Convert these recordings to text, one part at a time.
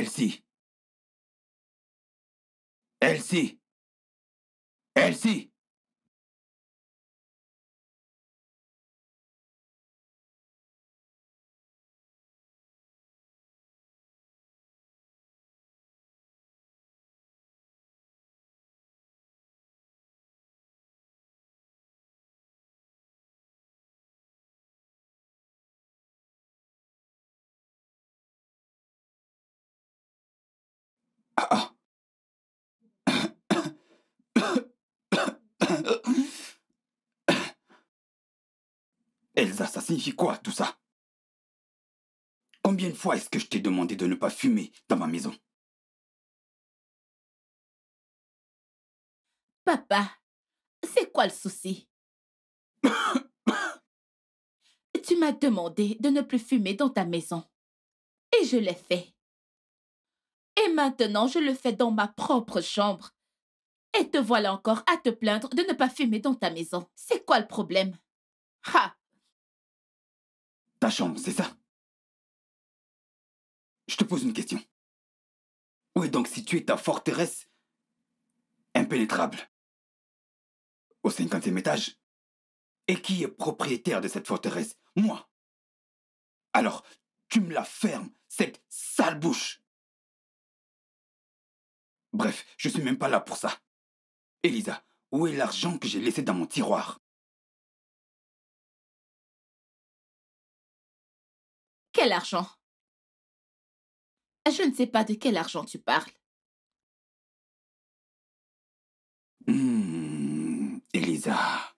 Elsie Elsie Elsie Elsa, ça signifie quoi tout ça Combien de fois est-ce que je t'ai demandé de ne pas fumer dans ma maison Papa, c'est quoi le souci Tu m'as demandé de ne plus fumer dans ta maison. Et je l'ai fait. Et maintenant, je le fais dans ma propre chambre, et te voilà encore à te plaindre de ne pas fumer dans ta maison. C'est quoi le problème Ha Ta chambre, c'est ça Je te pose une question. Où est donc située ta forteresse impénétrable Au cinquantième étage Et qui est propriétaire de cette forteresse Moi Alors, tu me la fermes, cette sale bouche Bref, je suis même pas là pour ça. Elisa, où est l'argent que j'ai laissé dans mon tiroir Quel argent Je ne sais pas de quel argent tu parles. Hmm, Elisa,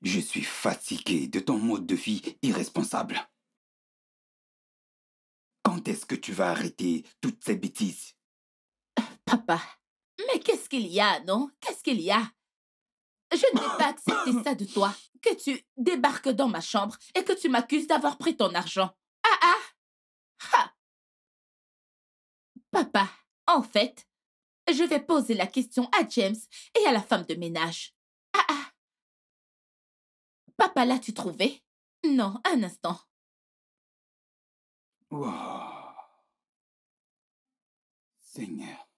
je suis fatiguée de ton mode de vie irresponsable. Quand est-ce que tu vas arrêter toutes ces bêtises Papa, mais qu'est-ce qu'il y a, non Qu'est-ce qu'il y a Je ne vais pas accepter ça de toi, que tu débarques dans ma chambre et que tu m'accuses d'avoir pris ton argent. Ah ah Ha Papa, en fait, je vais poser la question à James et à la femme de ménage. Ah ah Papa, l'as-tu trouvé Non, un instant. Wow. Seigneur.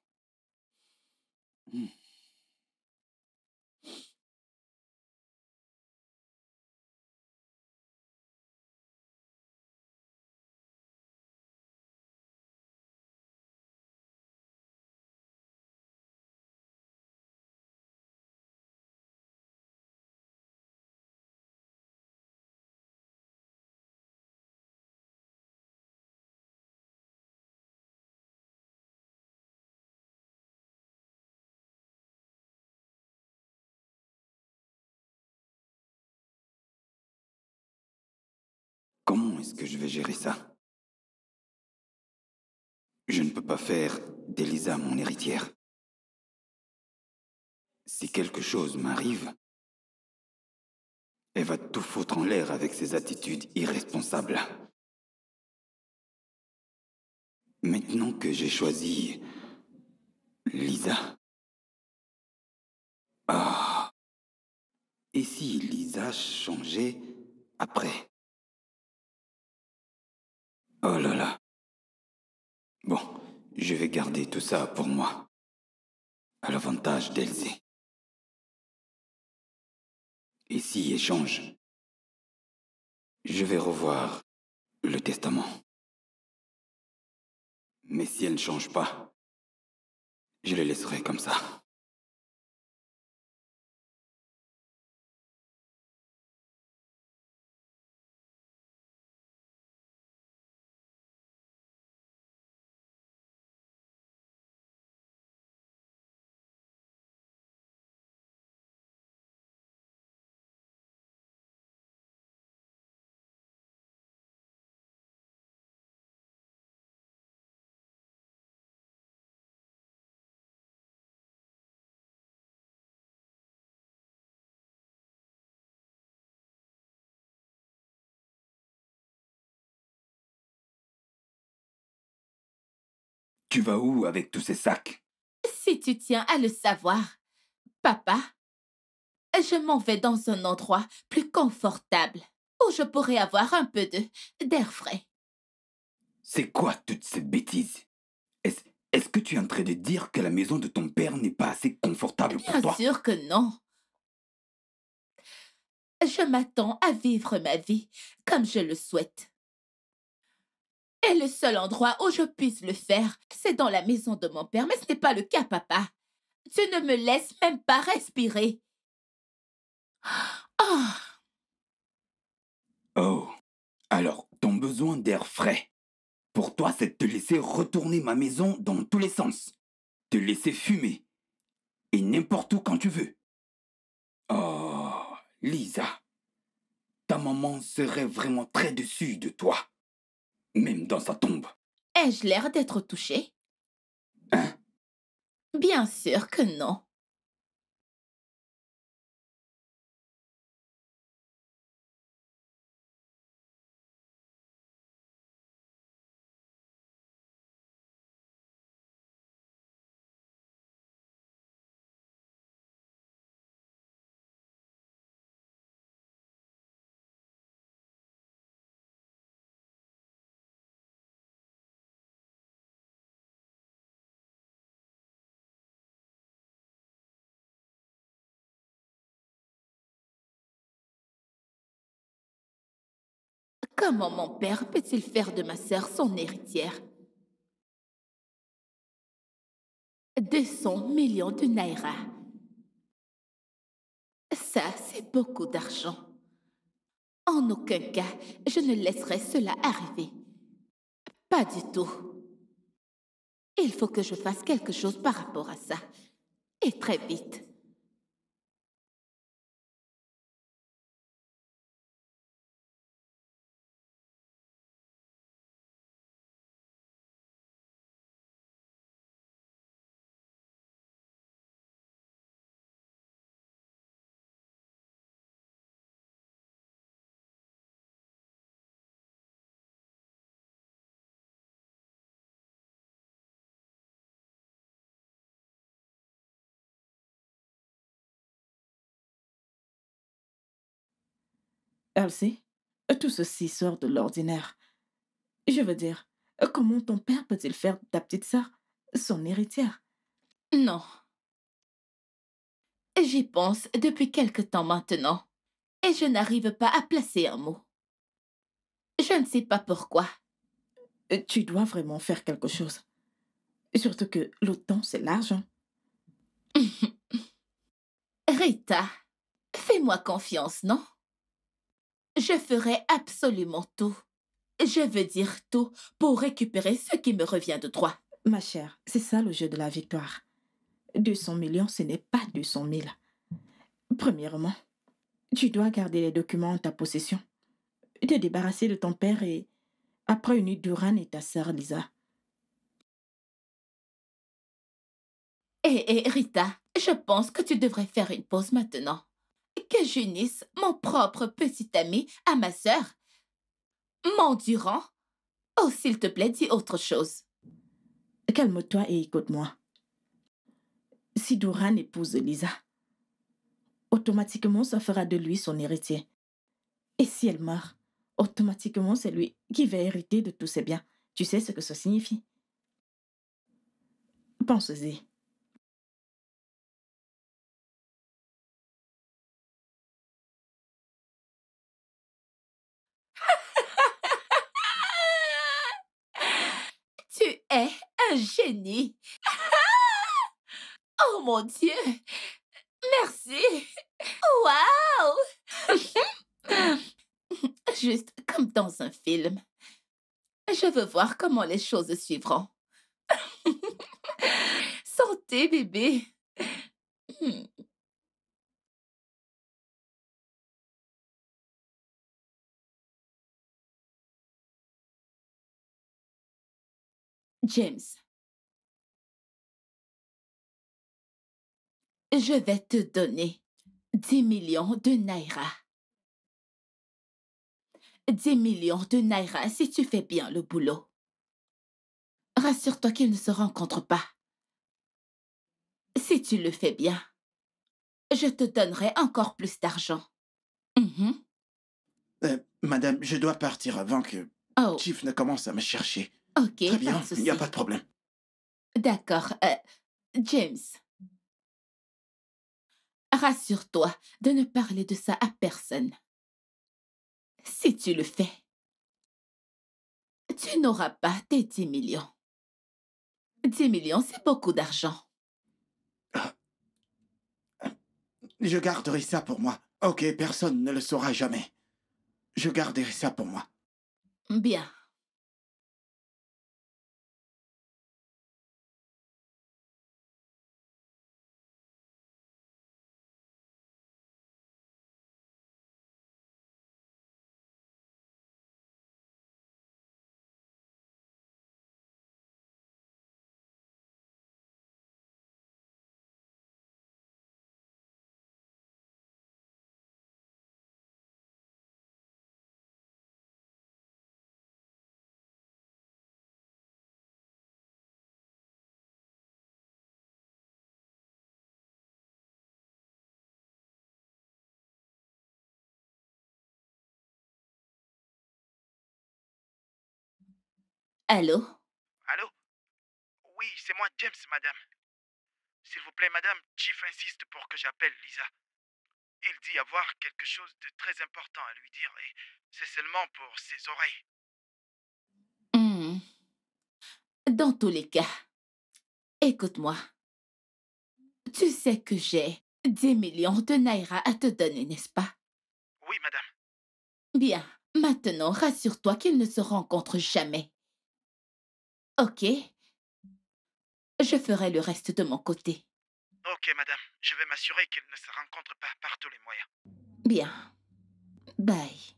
Mm. est-ce que je vais gérer ça Je ne peux pas faire d'Elisa mon héritière. Si quelque chose m'arrive, elle va tout foutre en l'air avec ses attitudes irresponsables. Maintenant que j'ai choisi Lisa. Ah. Et si Lisa changeait après Oh là là. Bon, je vais garder tout ça pour moi. À l'avantage d'Elsie. elle change, Je vais revoir le testament. Mais si elle ne change pas, je le laisserai comme ça. Tu vas où avec tous ces sacs Si tu tiens à le savoir, papa, je m'en vais dans un endroit plus confortable où je pourrai avoir un peu de d'air frais. C'est quoi toute cette bêtise Est-ce que tu es en train de dire que la maison de ton père n'est pas assez confortable pour toi Bien sûr que non. Je m'attends à vivre ma vie comme je le souhaite. Et le seul endroit où je puisse le faire, c'est dans la maison de mon père, mais ce n'est pas le cas, papa. Tu ne me laisses même pas respirer. Oh. Oh. Alors, ton besoin d'air frais. Pour toi, c'est de te laisser retourner ma maison dans tous les sens. Te laisser fumer. Et n'importe où quand tu veux. Oh, Lisa. Ta maman serait vraiment très dessus de toi même dans sa tombe. Ai-je l'air d'être touché Hein Bien sûr que non. Comment mon père peut-il faire de ma sœur son héritière Deux millions de naira. Ça, c'est beaucoup d'argent. En aucun cas, je ne laisserai cela arriver. Pas du tout. Il faut que je fasse quelque chose par rapport à ça. Et très vite. Elsie, euh, tout ceci sort de l'ordinaire. Je veux dire, euh, comment ton père peut-il faire ta petite sœur son héritière Non. J'y pense depuis quelque temps maintenant, et je n'arrive pas à placer un mot. Je ne sais pas pourquoi. Euh, tu dois vraiment faire quelque chose. Surtout que temps, c'est l'argent. Rita, fais-moi confiance, non je ferai absolument tout. Je veux dire tout pour récupérer ce qui me revient de droit. Ma chère, c'est ça le jeu de la victoire. 200 millions, ce n'est pas 200 000. Premièrement, tu dois garder les documents en ta possession, te débarrasser de ton père et, après, une nuit Duran et ta sœur Lisa. Hé, eh, eh, Rita, je pense que tu devrais faire une pause maintenant que j'unisse mon propre petit ami à ma sœur. Manduran Oh, s'il te plaît, dis autre chose. Calme-toi et écoute-moi. Si Doran épouse Lisa, automatiquement ça fera de lui son héritier. Et si elle meurt, automatiquement c'est lui qui va hériter de tous ses biens. Tu sais ce que ça signifie Pense-y. un génie. oh mon Dieu. Merci. Wow. Juste comme dans un film. Je veux voir comment les choses suivront. Santé, bébé. Hmm. James, je vais te donner 10 millions de naira. 10 millions de naira si tu fais bien le boulot. Rassure-toi qu'ils ne se rencontrent pas. Si tu le fais bien, je te donnerai encore plus d'argent. Mhm. Euh, madame, je dois partir avant que oh. Chief ne commence à me chercher. Ok, Très bien, il n'y a pas de problème. D'accord. Euh, James, rassure-toi de ne parler de ça à personne. Si tu le fais, tu n'auras pas tes 10 millions. 10 millions, c'est beaucoup d'argent. Ah, je garderai ça pour moi. Ok, personne ne le saura jamais. Je garderai ça pour moi. Bien. Allô Allô Oui, c'est moi, James, madame. S'il vous plaît, madame, Chief insiste pour que j'appelle Lisa. Il dit avoir quelque chose de très important à lui dire et c'est seulement pour ses oreilles. Hmm. Dans tous les cas, écoute-moi. Tu sais que j'ai 10 millions de naira à te donner, n'est-ce pas Oui, madame. Bien, maintenant rassure-toi qu'ils ne se rencontrent jamais. Ok. Je ferai le reste de mon côté. Ok, madame. Je vais m'assurer qu'elle ne se rencontre pas par tous les moyens. Bien. Bye.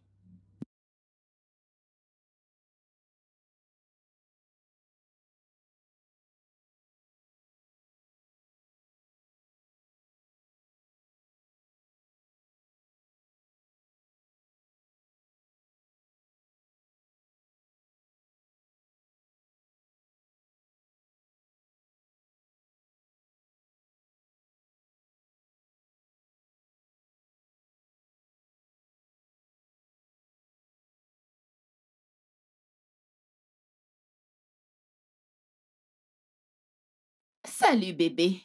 Salut bébé.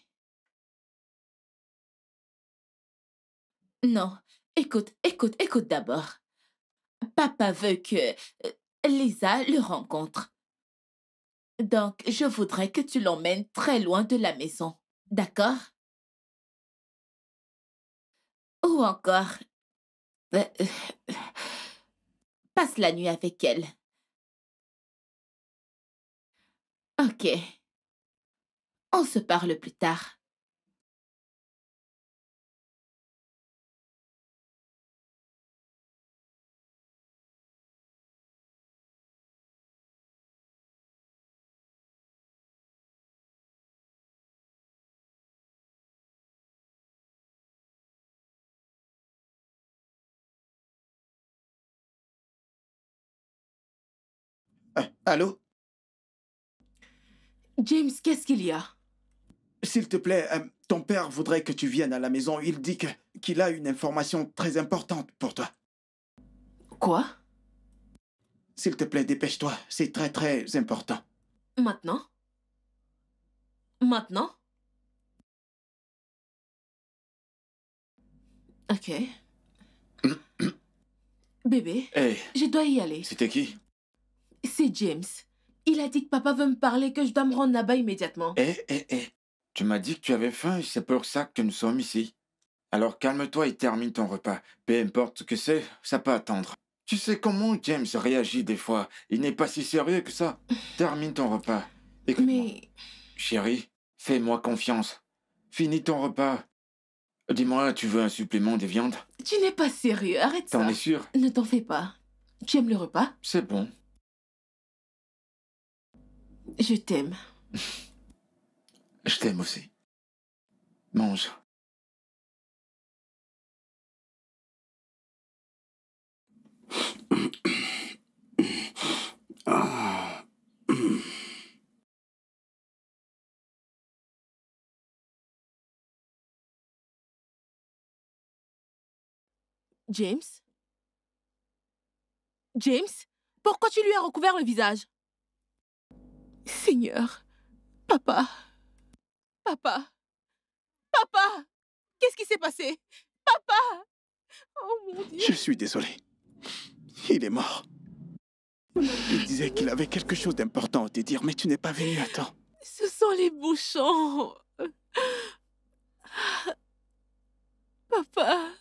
Non, écoute, écoute, écoute d'abord. Papa veut que euh, Lisa le rencontre. Donc, je voudrais que tu l'emmènes très loin de la maison, d'accord Ou encore, euh, passe la nuit avec elle. Ok. On se parle plus tard. Ah, allô James, qu'est-ce qu'il y a s'il te plaît, euh, ton père voudrait que tu viennes à la maison. Il dit qu'il a une information très importante pour toi. Quoi S'il te plaît, dépêche-toi. C'est très très important. Maintenant Maintenant Ok. Bébé, je dois y aller. C'était qui C'est James. Il a dit que papa veut me parler, que je dois me rendre là-bas immédiatement. Eh, eh, eh. Tu m'as dit que tu avais faim et c'est pour ça que nous sommes ici. Alors calme-toi et termine ton repas. Peu importe ce que c'est, ça peut attendre. Tu sais comment James réagit des fois. Il n'est pas si sérieux que ça. Termine ton repas. Écoute Mais... Chérie, fais-moi confiance. Finis ton repas. Dis-moi, tu veux un supplément de viande Tu n'es pas sérieux, arrête ça. T'en es sûr Ne t'en fais pas. Tu aimes le repas C'est bon. Je t'aime. Je t'aime aussi. Mange. James James Pourquoi tu lui as recouvert le visage Seigneur, papa. Papa Papa Qu'est-ce qui s'est passé Papa Oh mon Dieu Je suis désolé. Il est mort. Il disait qu'il avait quelque chose d'important à te dire, mais tu n'es pas venu à temps. Ce sont les bouchons. Papa.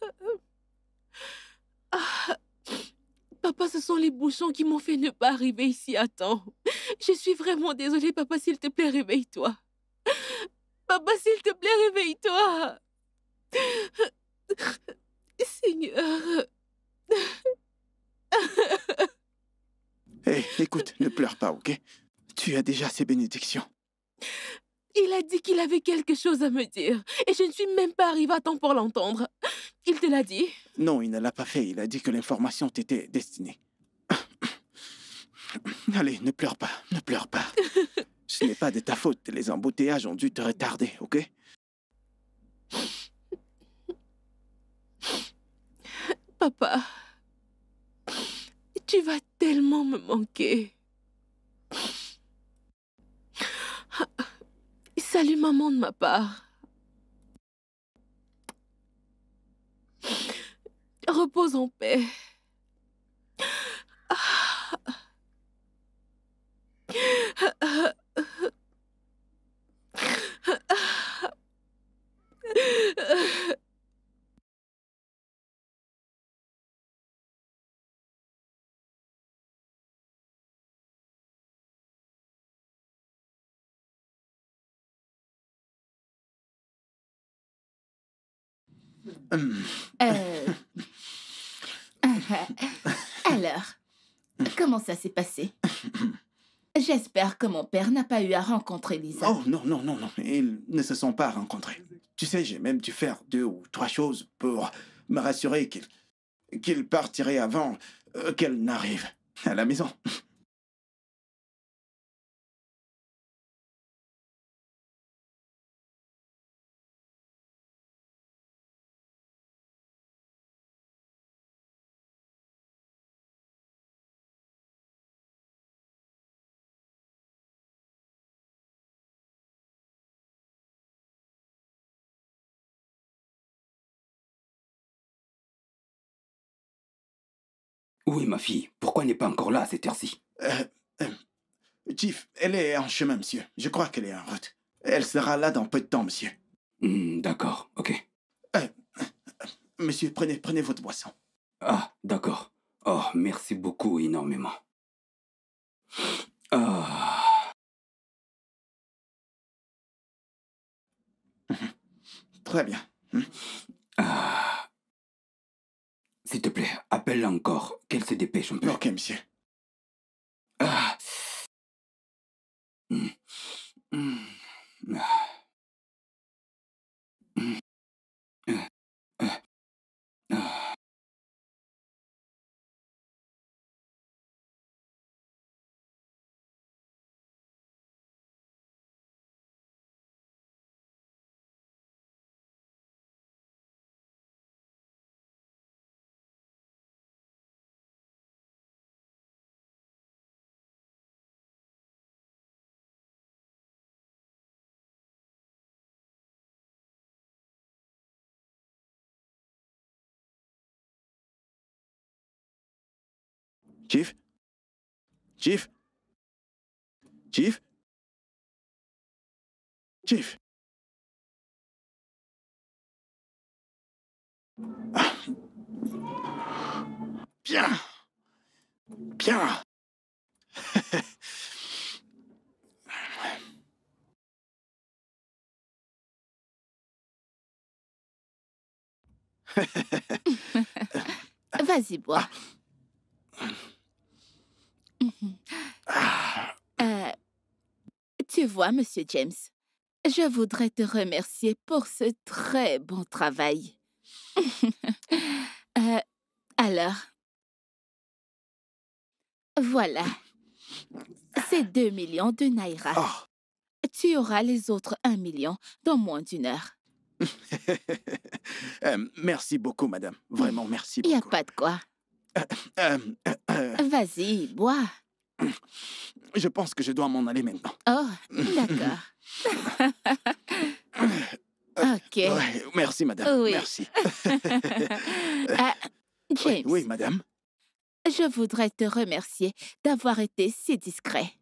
Papa, ce sont les bouchons qui m'ont fait ne pas arriver ici à temps. Je suis vraiment désolée, papa, s'il te plaît, réveille-toi. Papa, s'il te plaît, réveille-toi. Seigneur. Hé, écoute, ne pleure pas, ok Tu as déjà ces bénédictions. Il a dit qu'il avait quelque chose à me dire, et je ne suis même pas arrivée à temps pour l'entendre. Il te l'a dit Non, il ne l'a pas fait. Il a dit que l'information t'était destinée. Allez, ne pleure pas, ne pleure pas. Ce n'est pas de ta faute. Les embouteillages ont dû te retarder, ok Papa, tu vas tellement me manquer. Salut maman de ma part. Repose en paix. Euh. Euh. Alors, comment ça s'est passé J'espère que mon père n'a pas eu à rencontrer Lisa. Oh non, non, non, non. Ils ne se sont pas rencontrés. Tu sais, j'ai même dû faire deux ou trois choses pour me rassurer qu'il qu'il partirait avant euh, qu'elle n'arrive à la maison. Oui, ma fille Pourquoi n'est pas encore là à cette heure-ci euh, euh, Chief, elle est en chemin, monsieur. Je crois qu'elle est en route. Elle sera là dans peu de temps, monsieur. Hmm, d'accord, ok. Euh, monsieur, prenez, prenez votre boisson. Ah, d'accord. Oh, merci beaucoup énormément. Ah. Mhm. Très bien. Hmm. Ah. S'il te plaît, appelle-la encore, qu'elle se dépêche un peu. Ok, monsieur. Chief Chief Chief Chief Bien Bien Vas-y, bois. Ah. Euh, tu vois, Monsieur James, je voudrais te remercier pour ce très bon travail. Euh, alors, voilà. C'est 2 millions de Naira. Ah! Tu auras les autres 1 million dans moins d'une heure. Euh, merci beaucoup, madame. Vraiment, merci beaucoup. Il n'y a pas de quoi. Euh, euh, Vas-y, bois. Je pense que je dois m'en aller maintenant. Oh, d'accord. ok. merci, madame. Oui. Merci. Euh, James. Oui, madame. Je voudrais te remercier d'avoir été si discret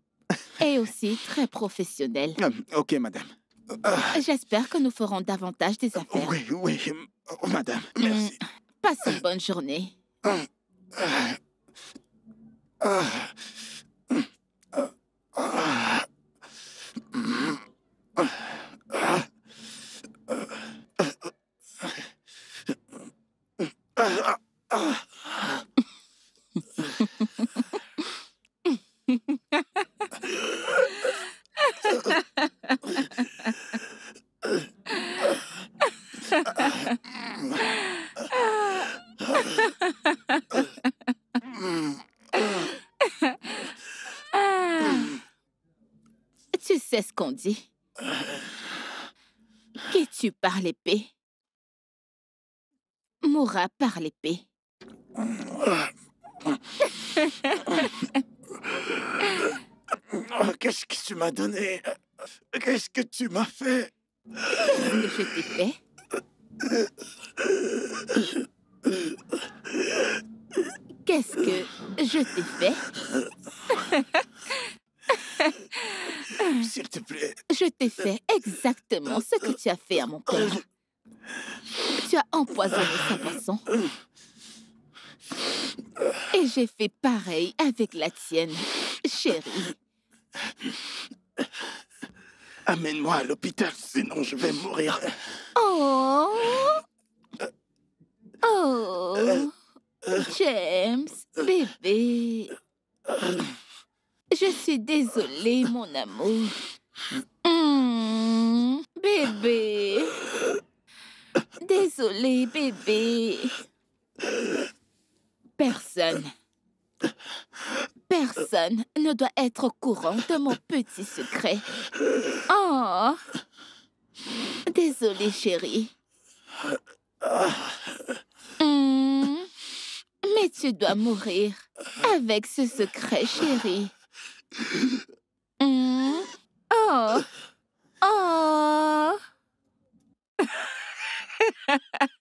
et aussi très professionnel. Ah, ok, madame. Ah. J'espère que nous ferons davantage des affaires. Oui, oui, madame. Merci. Hmm, passe une bonne journée. Ah. Ugh. l'épée. Oh, qu'est-ce que tu m'as donné Qu'est-ce que tu m'as fait Qu'est-ce que je t'ai fait Qu'est-ce que je t'ai fait S'il te plaît. Je t'ai fait exactement ce que tu as fait à mon corps Tu as empoisonné sa poisson fait pareil avec la tienne, chérie. Amène-moi à l'hôpital, sinon je vais mourir. Oh Oh euh, euh. James, bébé. Je suis désolée, mon amour. Hmm, bébé. Désolée, bébé. Personne Personne ne doit être au courant de mon petit secret. Oh Désolée, chérie. Hmm. Mais tu dois mourir avec ce secret, chérie. Hmm. Oh Oh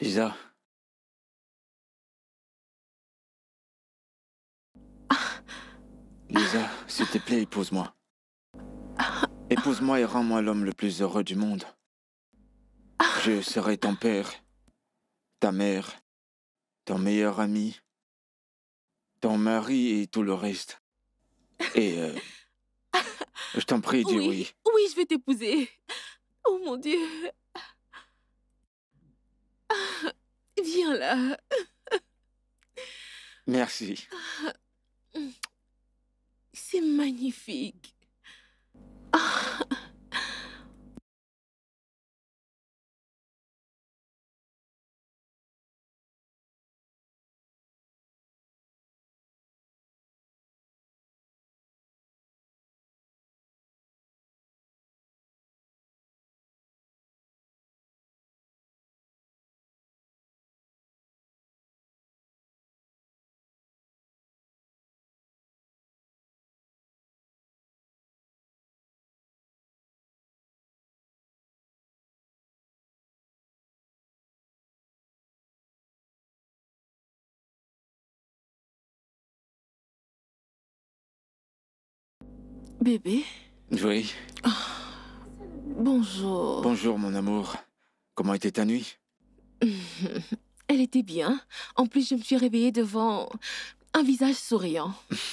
Lisa. Lisa, s'il te plaît, épouse-moi. Épouse-moi et rends-moi l'homme le plus heureux du monde. Je serai ton père, ta mère, ton meilleur ami, ton mari et tout le reste. Et euh, je t'en prie, dis oui. Oui, je vais t'épouser. Oh mon Dieu. Viens là. Merci. Ah. c'est magnifique. Ah. Bébé Oui. Ah, bonjour. Bonjour, mon amour. Comment était ta nuit Elle était bien. En plus, je me suis réveillée devant un visage souriant.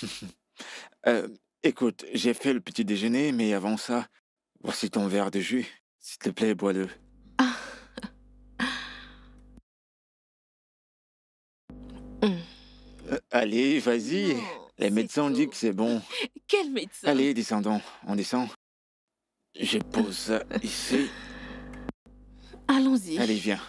Euh, écoute, j'ai fait le petit déjeuner, mais avant ça, voici ton verre de jus. S'il te plaît, bois-le. Ah. Euh, allez, vas-y. Les médecins ont dit que c'est bon. Quel médecin Allez, descendons. On descend. Je pose ici. Allons-y. Allez, viens.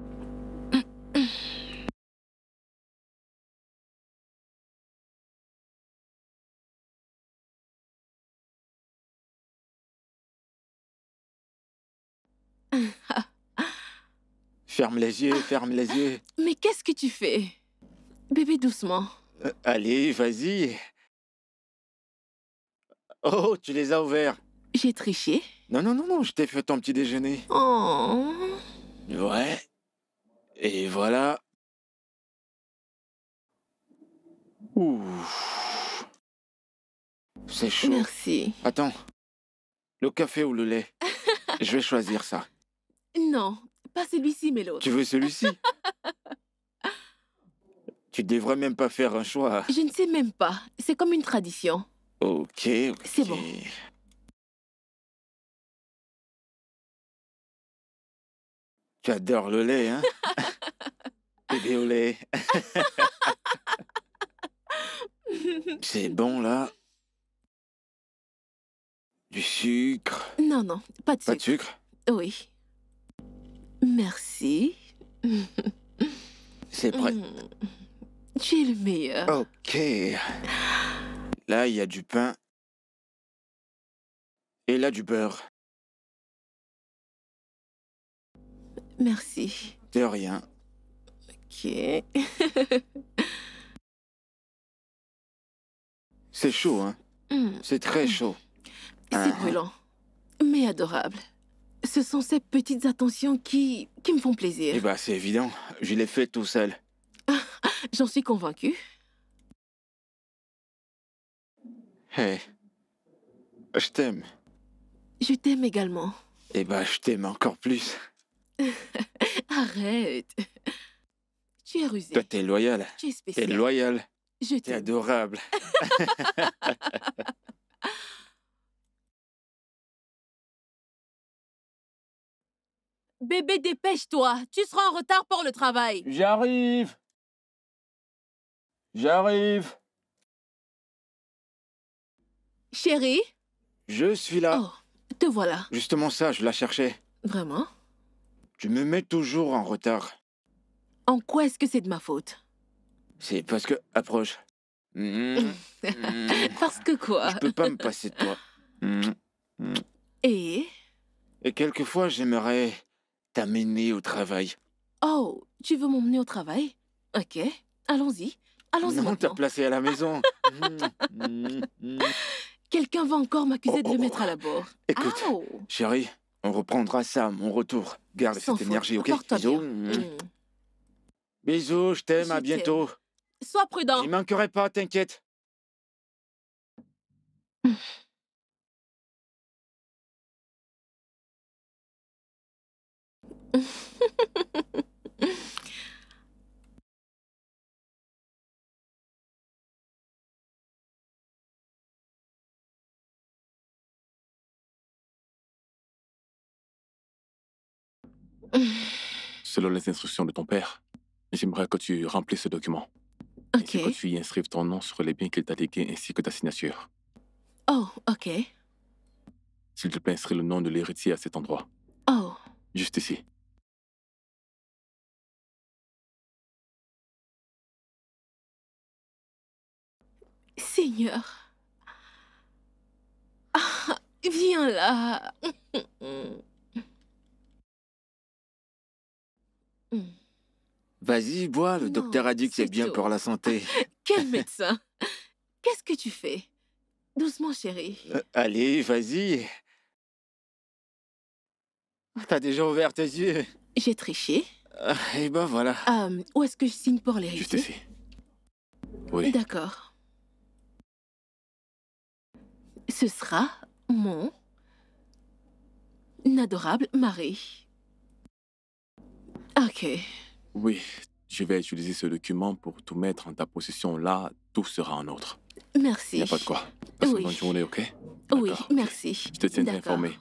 ferme les yeux, ferme les yeux. Mais qu'est-ce que tu fais Bébé doucement. Allez, vas-y. Oh, tu les as ouverts. J'ai triché. Non, non, non, non, je t'ai fait ton petit déjeuner. Oh. Ouais. Et voilà. Ouh. C'est chaud. Merci. Attends. Le café ou le lait Je vais choisir ça. Non, pas celui-ci, mais l'autre. Tu veux celui-ci Tu devrais même pas faire un choix. Je ne sais même pas. C'est comme une tradition. Ok, ok. C'est bon. Tu adores le lait, hein Bébé au lait. C'est bon, là Du sucre Non, non, pas de sucre. Pas de sucre Oui. Merci. C'est prêt. Mm. Tu le meilleur. Ok. Là, il y a du pain. Et là, du beurre. Merci. De rien. Ok. C'est chaud, hein hmm. C'est très hmm. chaud. C'est ah. brûlant, mais adorable. Ce sont ces petites attentions qui, qui me font plaisir. Eh bah, c'est évident. Je l'ai fait tout seul. J'en suis convaincue. Hé, hey. je t'aime. Je t'aime également. Eh ben, je t'aime encore plus. Arrête. Tu es rusé. Toi, t'es loyal. Tu es spécial. T'es loyal. Je t'aime. t'es adorable. Bébé, dépêche-toi. Tu seras en retard pour le travail. J'arrive. J'arrive. Chérie Je suis là. Oh, te voilà. Justement ça, je la cherchais. Vraiment Tu me mets toujours en retard. En quoi est-ce que c'est de ma faute C'est parce que... Approche. Mm-hmm. parce que quoi Je peux pas me passer de toi. Mm-hmm. Et Et quelquefois, j'aimerais t'amener au travail. Oh, tu veux m'emmener au travail Ok, allons-y. Allons-y Non, t'as placé à la maison. Mm, mm, mm. Quelqu'un va encore m'accuser de oh, le oh, mettre à la oh. bord. Écoute, chérie, on reprendra ça à mon retour. Garde cette énergie, ok Bisous. Bisous, je t'aime, à bientôt. Sois prudent. ne manquerai pas, t'inquiète. Selon les instructions de ton père, j'aimerais que tu remplisses ce document. Ok. Et que tu y inscrives ton nom sur les biens qu'il t'a légués ainsi que ta signature. Oh, ok. S'il te plaît, inscris le nom de l'héritier à cet endroit. Oh. Juste ici. Seigneur. Ah, viens là. Hmm. Vas-y, bois, le docteur a dit que c'est bien pour la santé. Quel médecin Qu'est-ce que tu fais Doucement, chérie. Euh, allez, vas-y. T'as déjà ouvert tes yeux. J'ai triché. Eh et ben voilà. Hum, où est-ce que je signe pour les te ici Oui. D'accord. Ce sera mon adorable mari. Ok. Oui, je vais utiliser ce document pour tout mettre en ta possession. Là, tout sera en ordre. Merci. Il a pas de quoi. oui. bonne journée, ok Oui, merci. Je te tiens informé.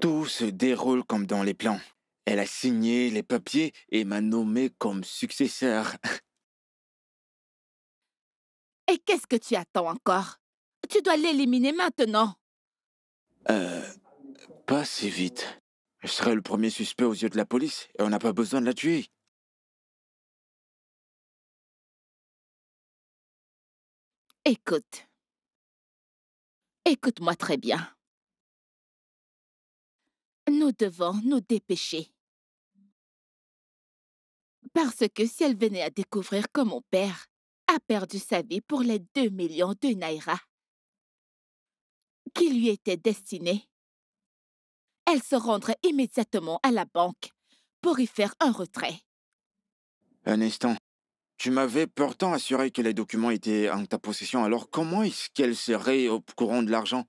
Tout se déroule comme dans les plans. Elle a signé les papiers et m'a nommé comme successeur. Et qu'est-ce que tu attends encore Tu dois l'éliminer maintenant. Euh... Pas si vite. Je serai le premier suspect aux yeux de la police et on n'a pas besoin de la tuer. Écoute. Écoute-moi très bien. Nous devons nous dépêcher. Parce que si elle venait à découvrir que mon père a perdu sa vie pour les deux millions de Naira qui lui étaient destinés, elle se rendrait immédiatement à la banque pour y faire un retrait. Un instant. Tu m'avais pourtant assuré que les documents étaient en ta possession, alors comment est-ce qu'elle serait au courant de l'argent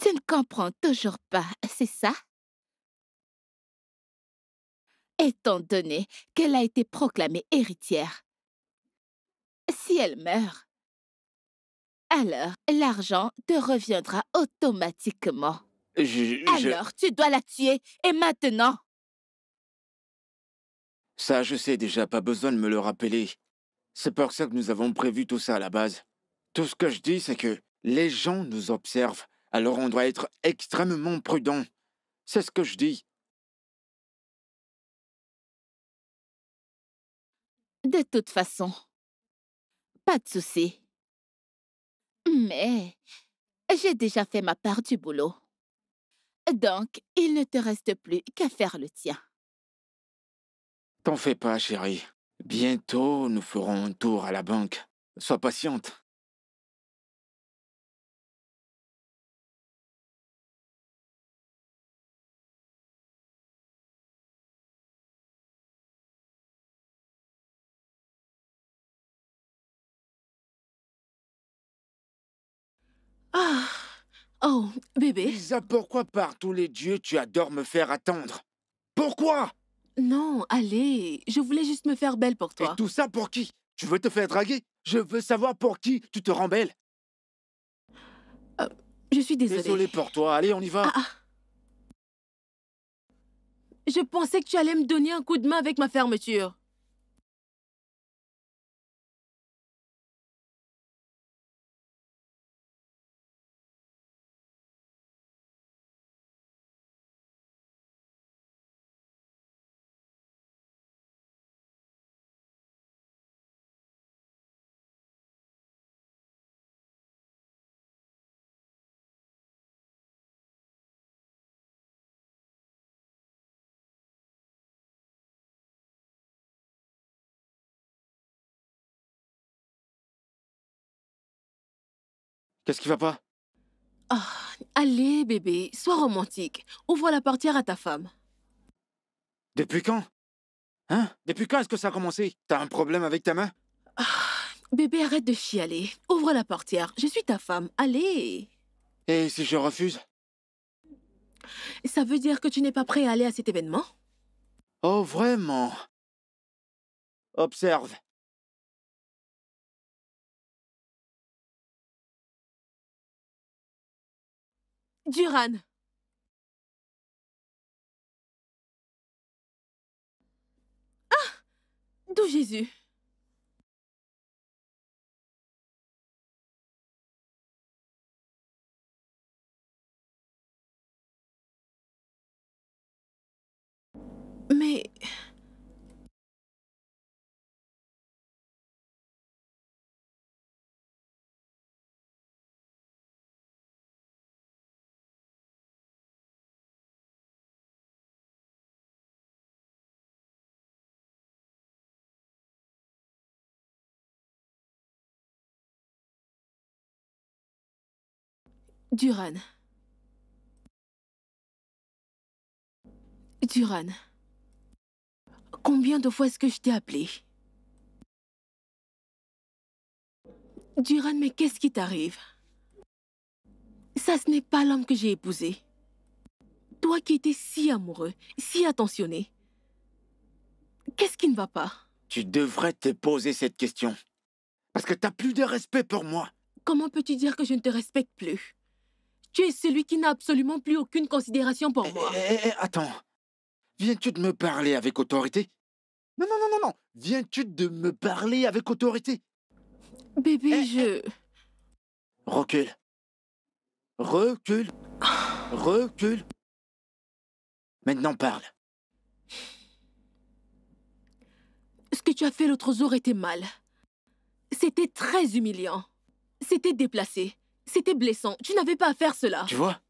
Tu ne comprends toujours pas, c'est ça Étant donné qu'elle a été proclamée héritière, si elle meurt, alors l'argent te reviendra automatiquement. Alors tu dois la tuer, et maintenant Ça, je sais déjà, pas besoin de me le rappeler. C'est pour ça que nous avons prévu tout ça à la base. Tout ce que je dis, c'est que les gens nous observent alors on doit être extrêmement prudent. C'est ce que je dis. De toute façon, pas de souci. Mais j'ai déjà fait ma part du boulot. Donc, il ne te reste plus qu'à faire le tien. T'en fais pas, chérie. Bientôt, nous ferons un tour à la banque. Sois patiente. Ah. Oh, bébé Lisa, pourquoi par tous les dieux tu adores me faire attendre Pourquoi Non, allez, je voulais juste me faire belle pour toi. Et tout ça pour qui Tu veux te faire draguer Je veux savoir pour qui tu te rends belle. Euh, je suis désolée. Désolée pour toi, allez, on y va. Ah, ah. Je pensais que tu allais me donner un coup de main avec ma fermeture. Qu'est-ce qui va pas ah, Allez, bébé, sois romantique. Ouvre la portière à ta femme. Depuis quand Hein Depuis quand est-ce que ça a commencé T'as un problème avec ta main ah, Bébé, arrête de chialer. Ouvre la portière. Je suis ta femme. Allez Et si je refuse Ça veut dire que tu n'es pas prêt à aller à cet événement Oh, vraiment Observe. Duran Ah D'où Jésus Mais... Duran. Duran. Combien de fois est-ce que je t'ai appelé Duran, mais qu'est-ce qui t'arrive Ça, ce n'est pas l'homme que j'ai épousé. Toi qui étais si amoureux, si attentionné. Qu'est-ce qui ne va pas Tu devrais te poser cette question. Parce que t'as plus de respect pour moi. Comment peux-tu dire que je ne te respecte plus tu es celui qui n'a absolument plus aucune considération pour eh, moi. Eh, eh, attends. Viens-tu de me parler avec autorité Non, non, non, non, non. Viens-tu de me parler avec autorité Bébé, je... Recule. Recule. Recule. Maintenant, parle. Ce que tu as fait l'autre jour était mal. C'était très humiliant. C'était déplacé. C'était blessant. Tu n'avais pas à faire cela. Tu vois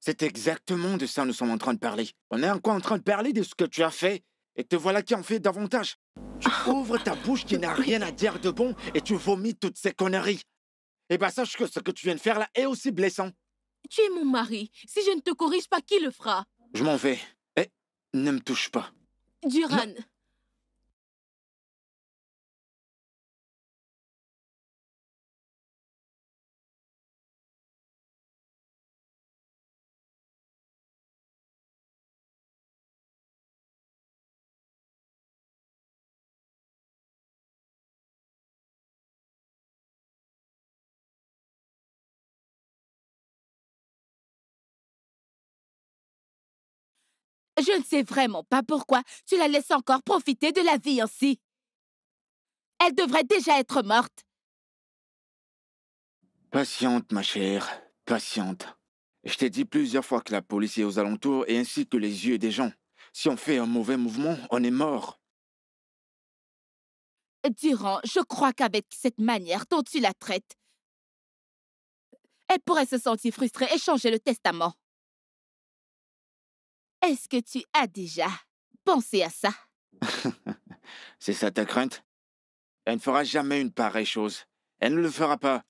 C'est exactement de ça nous sommes en train de parler. On est encore en train de parler de ce que tu as fait. Et te voilà qui en fait davantage. Tu ah. ouvres ta bouche qui n'a rien à dire de bon et tu vomis toutes ces conneries. Eh ben, sache que ce que tu viens de faire là est aussi blessant. Tu es mon mari. Si je ne te corrige pas, qui le fera Je m'en vais. Eh, ne me touche pas. Duran. Je ne sais vraiment pas pourquoi tu la laisses encore profiter de la vie ainsi. Elle devrait déjà être morte. Patiente, ma chère, patiente. Je t'ai dit plusieurs fois que la police est aux alentours et ainsi que les yeux des gens. Si on fait un mauvais mouvement, on est mort. Durand, je crois qu'avec cette manière dont tu la traites, elle pourrait se sentir frustrée et changer le testament. Est-ce que tu as déjà pensé à ça C'est ça ta crainte Elle ne fera jamais une pareille chose. Elle ne le fera pas.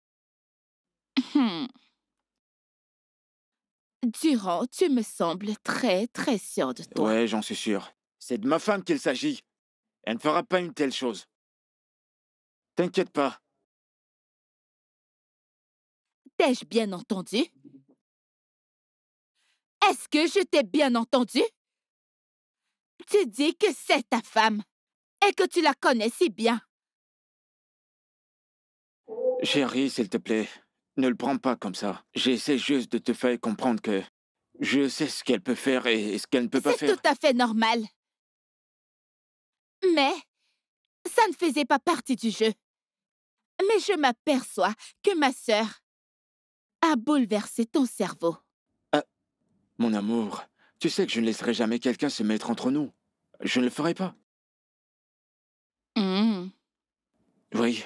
Hum. Durand, tu me sembles très, très sûr de toi. Ouais, j'en suis sûr. C'est de ma femme qu'il s'agit. Elle ne fera pas une telle chose. T'inquiète pas. T'ai-je bien entendu est-ce que je t'ai bien entendu? Tu dis que c'est ta femme et que tu la connais si bien. Chérie, s'il te plaît, ne le prends pas comme ça. J'essaie juste de te faire comprendre que je sais ce qu'elle peut faire et ce qu'elle ne peut pas faire. C'est tout à fait normal. Mais ça ne faisait pas partie du jeu. Mais je m'aperçois que ma sœur a bouleversé ton cerveau. Mon amour, tu sais que je ne laisserai jamais quelqu'un se mettre entre nous. Je ne le ferai pas. Mmh. Oui.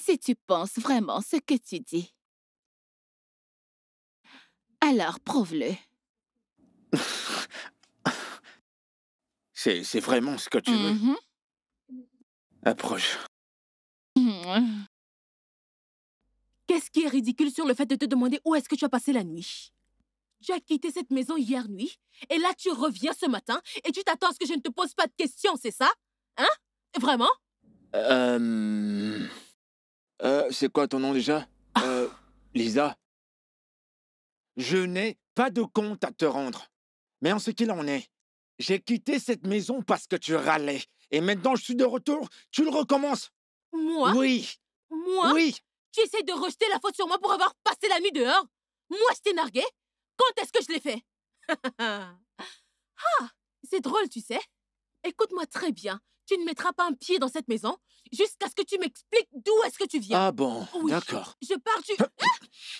Si tu penses vraiment ce que tu dis, alors prouve-le. C'est vraiment ce que tu veux. Mmh. Approche. Mmh. Qu'est-ce qui est ridicule sur le fait de te demander où est-ce que tu as passé la nuit Tu as quitté cette maison hier nuit, et là tu reviens ce matin, et tu t'attends à ce que je ne te pose pas de questions, c'est ça Hein Vraiment Euh... euh c'est quoi ton nom déjà ah. euh, Lisa Je n'ai pas de compte à te rendre. Mais en ce qu'il en est, j'ai quitté cette maison parce que tu râlais. Et maintenant, je suis de retour. Tu le recommences. Moi Oui. Moi Oui. Tu essayes de rejeter la faute sur moi pour avoir passé la nuit dehors Moi, je t'ai nargué Quand est-ce que je l'ai fait Ah, c'est drôle, tu sais. Écoute-moi très bien. Tu ne mettras pas un pied dans cette maison jusqu'à ce que tu m'expliques d'où est-ce que tu viens. Ah bon, oui. d'accord. Je pars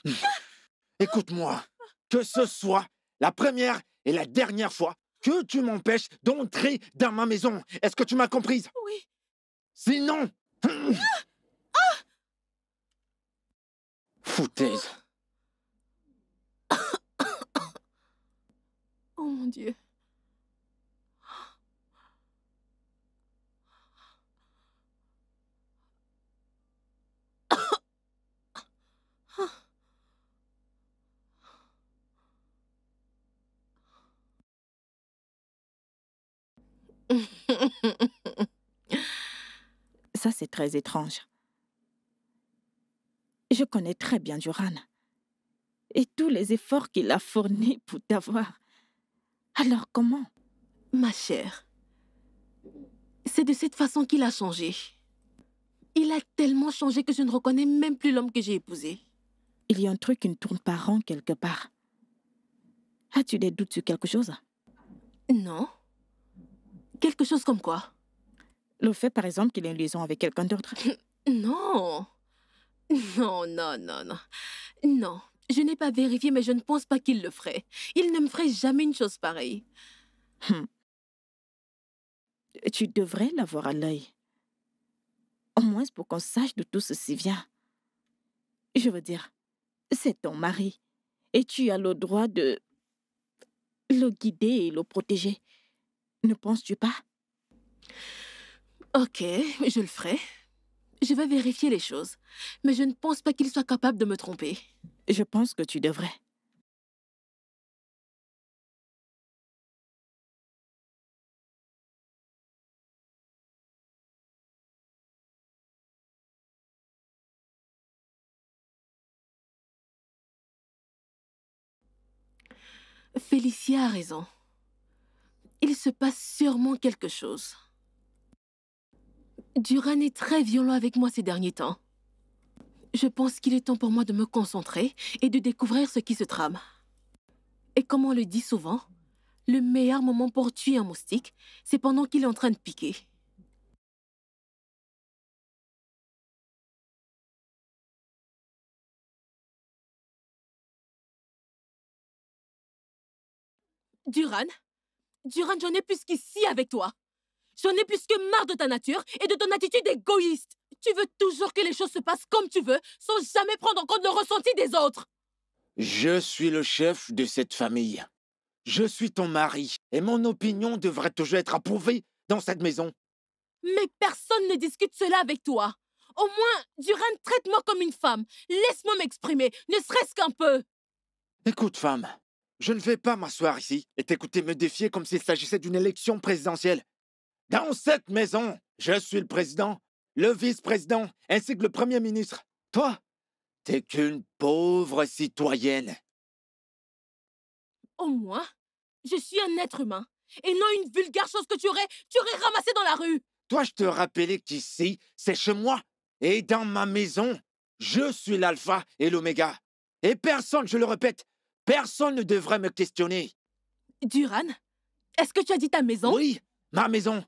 du... Écoute-moi. Que ce soit la première et la dernière fois que tu m'empêches d'entrer dans ma maison. Est-ce que tu m'as comprise Oui. Sinon... Ah foutaise. Oh mon Dieu. Ça, c'est très étrange. Je connais très bien Duran et tous les efforts qu'il a fournis pour t'avoir. Alors comment Ma chère, c'est de cette façon qu'il a changé. Il a tellement changé que je ne reconnais même plus l'homme que j'ai épousé. Il y a un truc qui ne tourne pas rond quelque part. As-tu des doutes sur quelque chose Non. Quelque chose comme quoi Le fait, par exemple, qu'il ait une liaison avec quelqu'un d'autre Non Non, non, non, non. Non, je n'ai pas vérifié, mais je ne pense pas qu'il le ferait. Il ne me ferait jamais une chose pareille. Hum. Tu devrais l'avoir à l'œil. Au moins pour qu'on sache de tout ceci vient. Je veux dire, c'est ton mari. Et tu as le droit de le guider et le protéger. Ne penses-tu pas Ok, je le ferai. Je vais vérifier les choses, mais je ne pense pas qu'il soit capable de me tromper. Je pense que tu devrais. Félicia a raison. Il se passe sûrement quelque chose. Duran est très violent avec moi ces derniers temps. Je pense qu'il est temps pour moi de me concentrer et de découvrir ce qui se trame. Et comme on le dit souvent, le meilleur moment pour tuer un moustique, c'est pendant qu'il est en train de piquer. Duran Duran, j'en ai plus qu'ici avec toi J'en ai plus que marre de ta nature et de ton attitude égoïste. Tu veux toujours que les choses se passent comme tu veux, sans jamais prendre en compte le ressenti des autres. Je suis le chef de cette famille. Je suis ton mari, et mon opinion devrait toujours être approuvée dans cette maison. Mais personne ne discute cela avec toi. Au moins, Duran, traite-moi comme une femme. Laisse-moi m'exprimer, ne serait-ce qu'un peu. Écoute, femme, je ne vais pas m'asseoir ici et t'écouter me défier comme s'il s'agissait d'une élection présidentielle. Dans cette maison, je suis le président, le vice-président, ainsi que le premier ministre. Toi, t'es qu'une pauvre citoyenne. Au moins, je suis un être humain, et non une vulgaire chose que tu aurais, tu aurais ramassée dans la rue. Toi, je te rappelais qu'ici, c'est chez moi, et dans ma maison, je suis l'alpha et l'oméga. Et personne, je le répète, personne ne devrait me questionner. Duran, est-ce que tu as dit ta maison Oui, ma maison.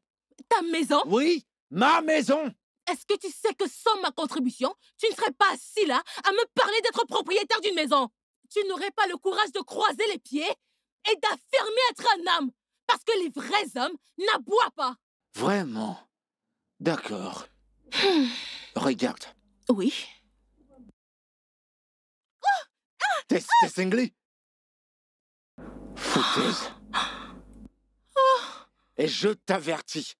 Ta maison Oui, ma maison Est-ce que tu sais que sans ma contribution, tu ne serais pas assis là à me parler d'être propriétaire d'une maison Tu n'aurais pas le courage de croiser les pieds et d'affirmer être un homme Parce que les vrais hommes n'aboient pas Vraiment D'accord. Regarde. Oui. T'es cinglé oh. Et je t'avertis,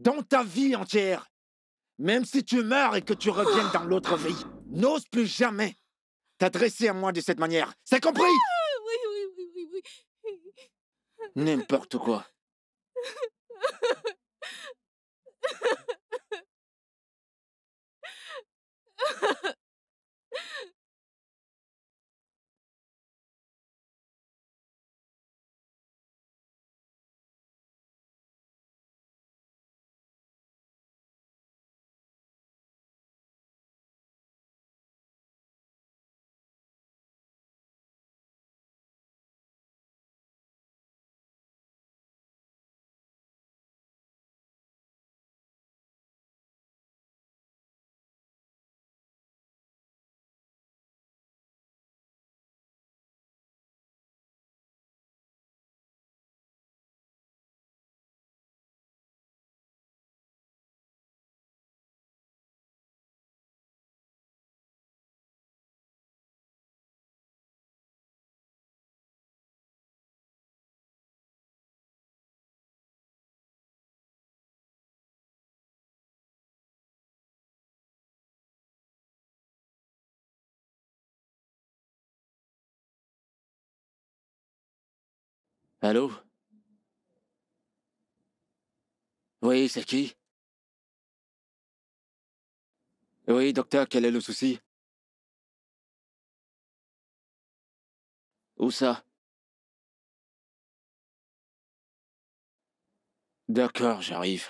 dans ta vie entière. Même si tu meurs et que tu reviennes dans l'autre vie, n'ose plus jamais t'adresser à moi de cette manière. C'est compris ah, Oui, oui, oui, oui, oui. N'importe quoi. Allô Oui, c'est qui Oui, docteur, quel est le souci Où ça D'accord, j'arrive.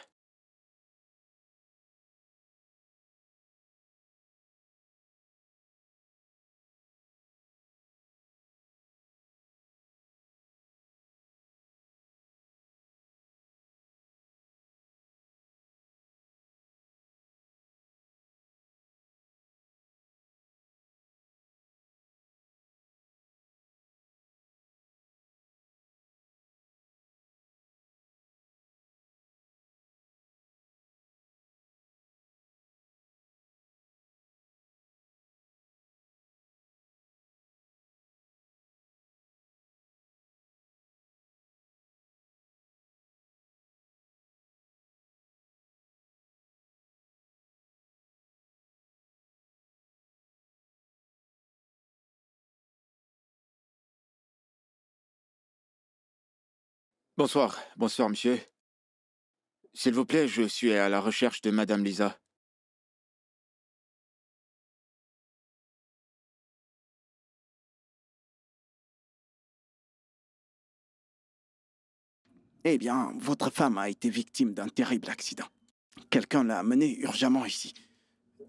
Bonsoir, bonsoir, monsieur. S'il vous plaît, je suis à la recherche de Madame Lisa. Eh bien, votre femme a été victime d'un terrible accident. Quelqu'un l'a amenée urgemment ici.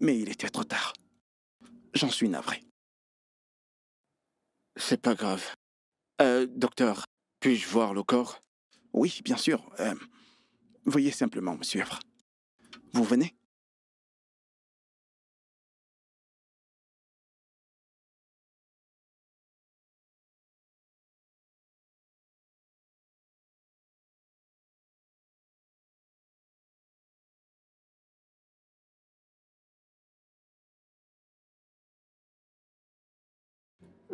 Mais il était trop tard. J'en suis navré. C'est pas grave. Euh, docteur, puis-je voir le corps oui, bien sûr. Euh, veuillez simplement me suivre. Vous venez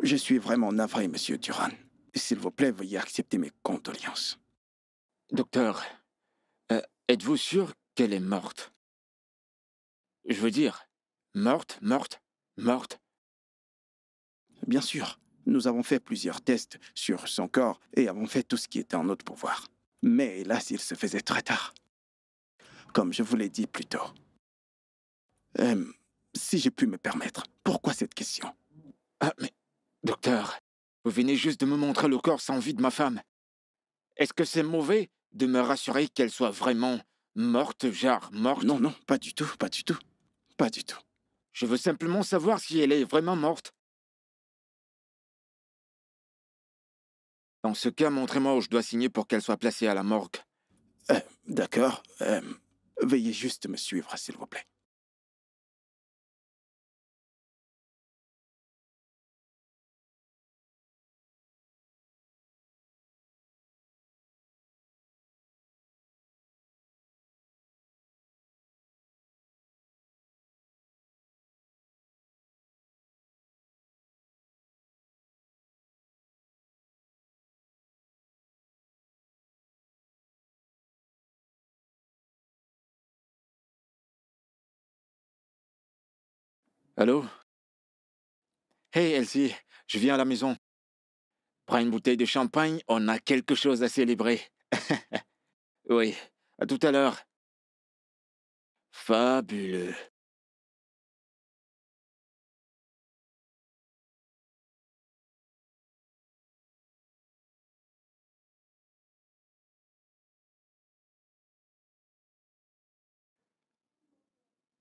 Je suis vraiment navré, monsieur Duran. S'il vous plaît, veuillez accepter mes condoléances. Docteur, euh, êtes-vous sûr qu'elle est morte Je veux dire, morte, morte, morte Bien sûr, nous avons fait plusieurs tests sur son corps et avons fait tout ce qui était en notre pouvoir. Mais hélas, il se faisait très tard. Comme je vous l'ai dit plus tôt. si j'ai pu me permettre, pourquoi cette question Ah, mais, docteur, vous venez juste de me montrer le corps sans vie de ma femme. Est-ce que c'est mauvais de me rassurer qu'elle soit vraiment morte, genre morte. Non, non, pas du tout, pas du tout. Pas du tout. Je veux simplement savoir si elle est vraiment morte. Dans ce cas, montrez-moi où je dois signer pour qu'elle soit placée à la morgue. Euh, d'accord. Euh, veuillez juste me suivre, s'il vous plaît. Allô Hey Elsie, je viens à la maison. Prends une bouteille de champagne, on a quelque chose à célébrer. oui, à tout à l'heure. Fabuleux.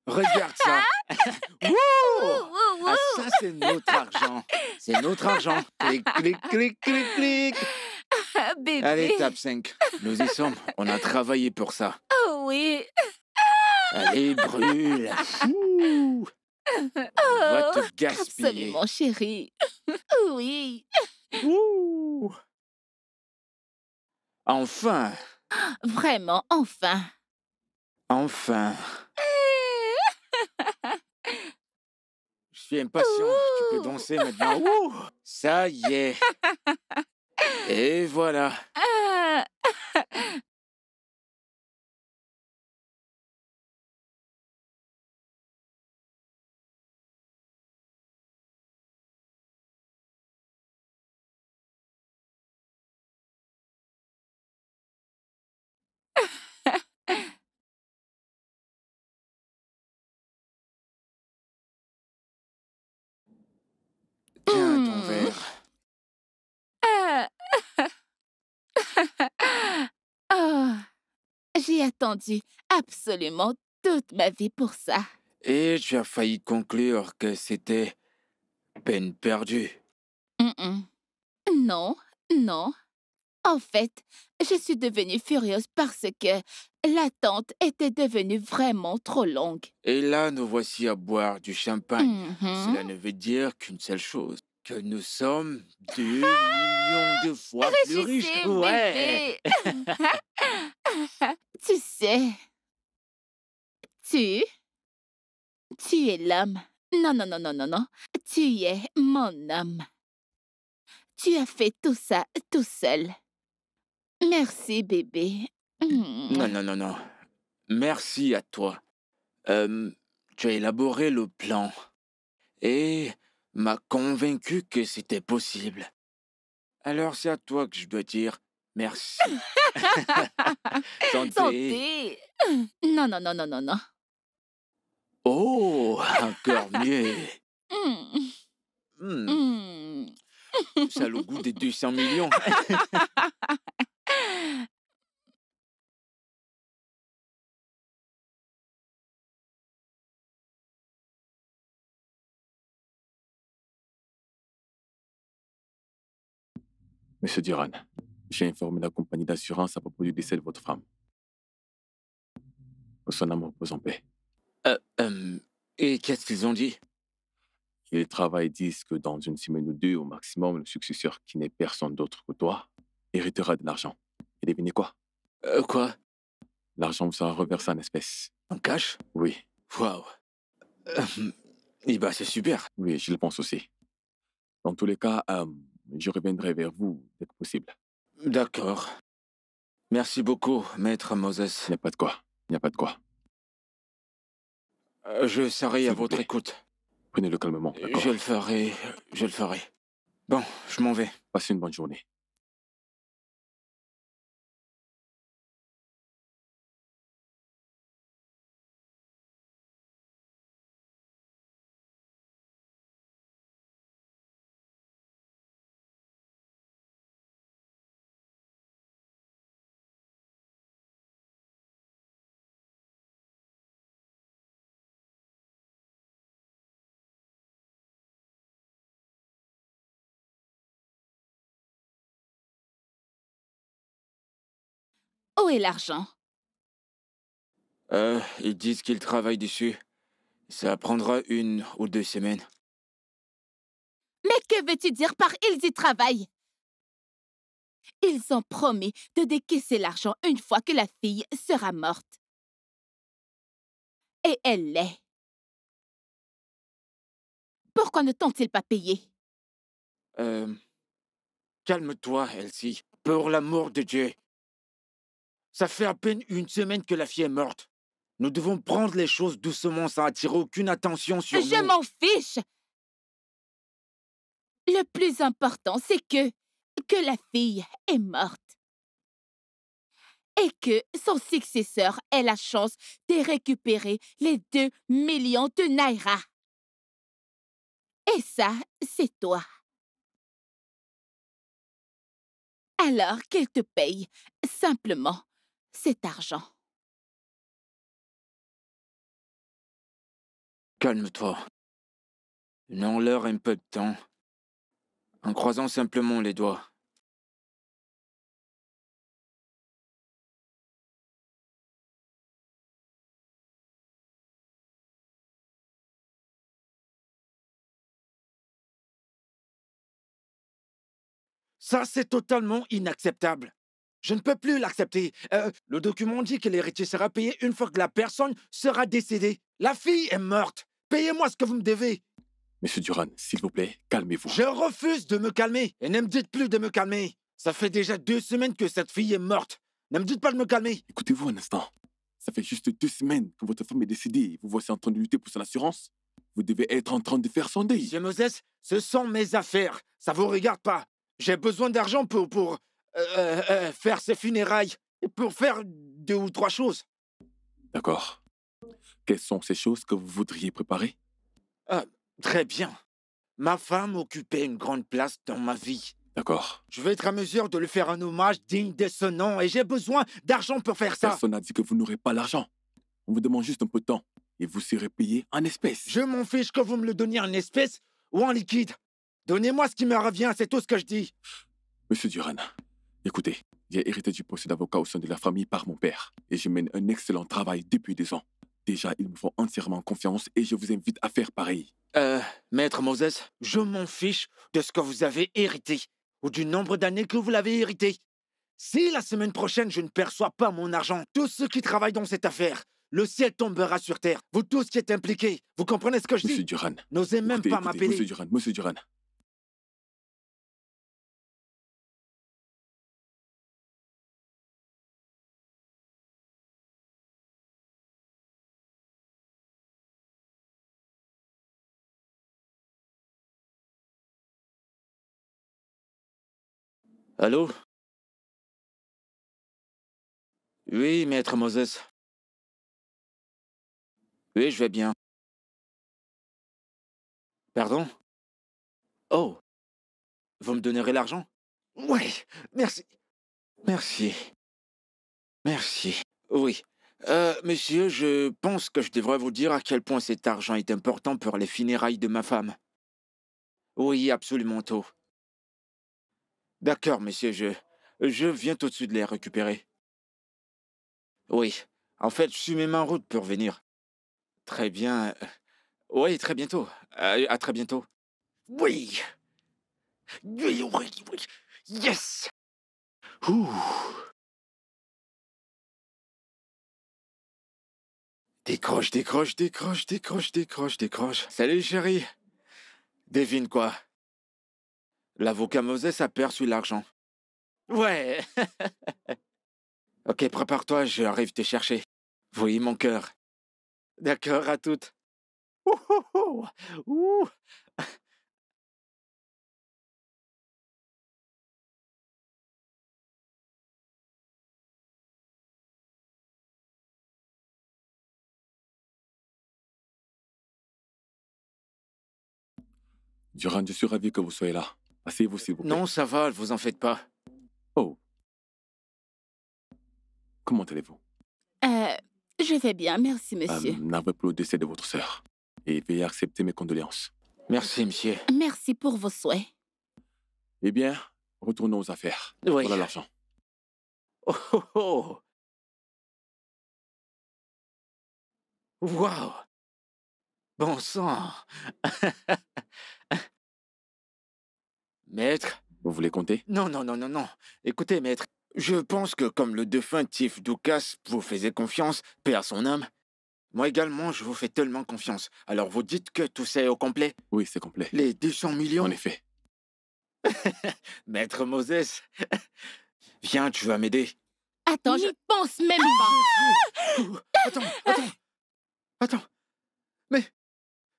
Regarde ça. Ah, ça, c'est notre argent. C'est notre argent. Clic, clic, clic, clic, clic. bébé. Allez, tape 5. Nous y sommes. On a travaillé pour ça. Oh oui. Allez, brûle. On va te oh, gaspiller. Absolument, chérie. Oh oui. Ouh. Enfin. Vraiment, enfin. Enfin. Eh, suis impatient. Tu peux danser maintenant. Ça y est. Et voilà. Ah. Euh. Oh, j'ai attendu absolument toute ma vie pour ça. Et tu as failli conclure que c'était peine perdue. Non, non. En fait, je suis devenue furieuse parce que l'attente était devenue vraiment trop longue. Et là, nous voici à boire du champagne. Mm-hmm. Cela ne veut dire qu'une seule chose que nous sommes deux millions de fois plus riches. Ouais. tu sais, tu, tu es l'homme. Non, non, non, non, non, non. Tu es mon homme. Tu as fait tout ça tout seul. Merci, bébé. Non, non, non, non. Merci à toi. Euh, tu as élaboré le plan. Et m'a convaincu que c'était possible. Alors c'est à toi que je dois dire merci. Santé. Non, non, non, non, non, non. Oh, encore mieux. Hmm. Hmm. Hmm. Ça a le goût des 200 millions. Monsieur Duran, j'ai informé la compagnie d'assurance à propos du décès de votre femme. Son âme repose en paix. et qu'est-ce qu'ils ont dit Les travail disent que dans une semaine ou deux au maximum, le successeur, qui n'est personne d'autre que toi, héritera de l'argent. Et devinez quoi euh, Quoi L'argent vous sera reversé en espèces. En cash Oui. Waouh. Eh ben, c'est super. Oui, je le pense aussi. Dans tous les cas, je reviendrai vers vous dès possible. D'accord. Merci beaucoup, maître Moses. Il n'y a pas de quoi. Il n'y a pas de quoi. Euh, je serai à votre écoute. Prenez-le calmement, Je le ferai. Je le ferai. Bon, je m'en vais. Passez une bonne journée. Où est l'argent euh, ils disent qu'ils travaillent dessus. Ça prendra une ou deux semaines. Mais que veux-tu dire par ils y travaillent Ils ont promis de décaisser l'argent une fois que la fille sera morte. Et elle l'est. Pourquoi ne t'ont-ils pas payé euh, Calme-toi, Elsie. Pour l'amour de Dieu, ça fait à peine une semaine que la fille est morte. Nous devons prendre les choses doucement sans attirer aucune attention sur Je m'en fiche Le plus important, c'est que... que la fille est morte. Et que son successeur ait la chance de récupérer les 2 millions de Naira. Et ça, c'est toi. Alors qu'elle te paye simplement cet argent. Calme-toi. Non, leur un peu de temps, en croisant simplement les doigts. Ça, c'est totalement inacceptable. Je ne peux plus l'accepter. Euh, le document dit que l'héritier sera payé une fois que la personne sera décédée. La fille est morte. Payez-moi ce que vous me devez. Monsieur Duran, s'il vous plaît, calmez-vous. Je refuse de me calmer et ne me dites plus de me calmer. Ça fait déjà deux semaines que cette fille est morte. Ne me dites pas de me calmer. Écoutez-vous un instant. Ça fait juste deux semaines que votre femme est décédée. Vous voici en train de lutter pour son assurance. Vous devez être en train de faire son deuil. Monsieur Moses, ce sont mes affaires. Ça vous regarde pas. J'ai besoin d'argent pour, pour, euh, euh, euh, faire ses funérailles pour faire deux ou trois choses. D'accord. Quelles sont ces choses que vous voudriez préparer ah, Très bien. Ma femme occupait une grande place dans ma vie. D'accord. Je vais être à mesure de lui faire un hommage digne de ce nom et j'ai besoin d'argent pour faire ça. Personne n'a dit que vous n'aurez pas l'argent. On vous demande juste un peu de temps et vous serez payé en espèces. Je m'en fiche que vous me le donniez en espèces ou en liquide. Donnez-moi ce qui me revient, c'est tout ce que je dis. Monsieur Duran, Écoutez, j'ai hérité du poste d'avocat au sein de la famille par mon père, et je mène un excellent travail depuis des ans. Déjà, ils me font entièrement confiance et je vous invite à faire pareil. Euh, maître Moses, je m'en fiche de ce que vous avez hérité, ou du nombre d'années que vous l'avez hérité. Si la semaine prochaine je ne perçois pas mon argent, tous ceux qui travaillent dans cette affaire, le ciel tombera sur terre. Vous tous qui êtes impliqués, vous comprenez ce que je dis monsieur Duran. N'osez même pas m'appeler. Monsieur Duran, monsieur Duran, Allô Oui, maître Moses. Oui, je vais bien. Pardon Oh Vous me donnerez l'argent Oui merci. Merci. Merci. Oui. Euh, monsieur, je pense que je devrais vous dire à quel point cet argent est important pour les funérailles de ma femme. Oui, absolument, tôt. D'accord, messieurs, je. Je viens tout de suite les récupérer. Oui, en fait, je suis même en route pour venir. Très bien. Euh, oui, très bientôt. À, euh, à très bientôt. Oui. Oui, oui, oui. Yes. Ouh. Décroche, décroche, décroche, décroche, décroche, décroche. Salut chérie. Devine quoi L'avocat Moses perçu l'argent. Ouais Ok, prépare-toi, je arrive te chercher. Voyez mon cœur. D'accord, à toutes. Ouh, ouh, ouh. Je suis ravi que vous soyez là. Asseyez-vous, s'il vous plaît. Non, ça va, vous en faites pas. Oh. Comment allez-vous Euh, je vais bien, merci, euh, monsieur. N'avez plus le décès de votre sœur. Et veuillez accepter mes condoléances. Merci, monsieur. Merci pour vos souhaits. Eh bien, retournons aux affaires. Oui. Voilà l'argent. Oh, oh, oh. Wow Bon sang Maître Vous voulez compter Non, non, non, non, non. Écoutez, maître, je pense que comme le défunt Tiff Doukas vous faisait confiance, paix à son âme, moi également, je vous fais tellement confiance. Alors vous dites que tout c'est au complet Oui, c'est complet. Les 200 millions En effet. Maître Moses, viens, tu vas m'aider. Attends, je... pense même ah! pas. attends, attends. Attends. Mais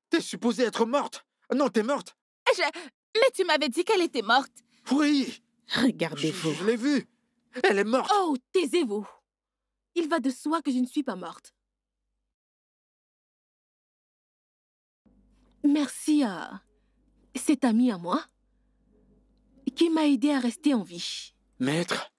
t'es supposée être morte. Non, t'es morte. Je... Mais tu m'avais dit qu'elle était morte. Oui. Regardez-vous. Je, l'ai vue. Elle est morte. Oh, taisez-vous. Il va de soi que je ne suis pas morte. Merci à cet ami à moi qui m'a aidé à rester en vie. Maître,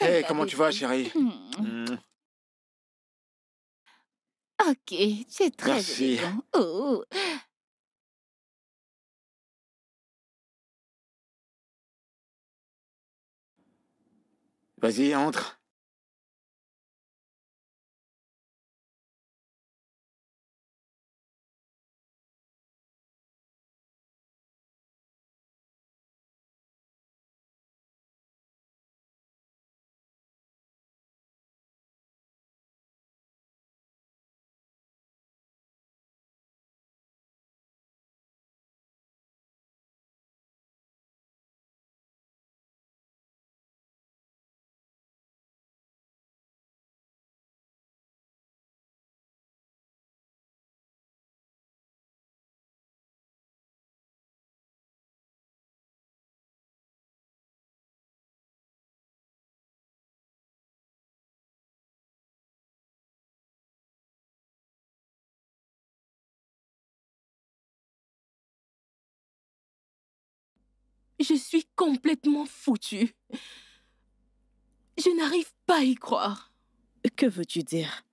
Hé, eh, comment tu vas, chérie hmm. Hmm. Ok, c'est très Merci. Oh. Vas-y, entre. Je suis complètement foutue. Je n'arrive pas à y croire. Que veux-tu dire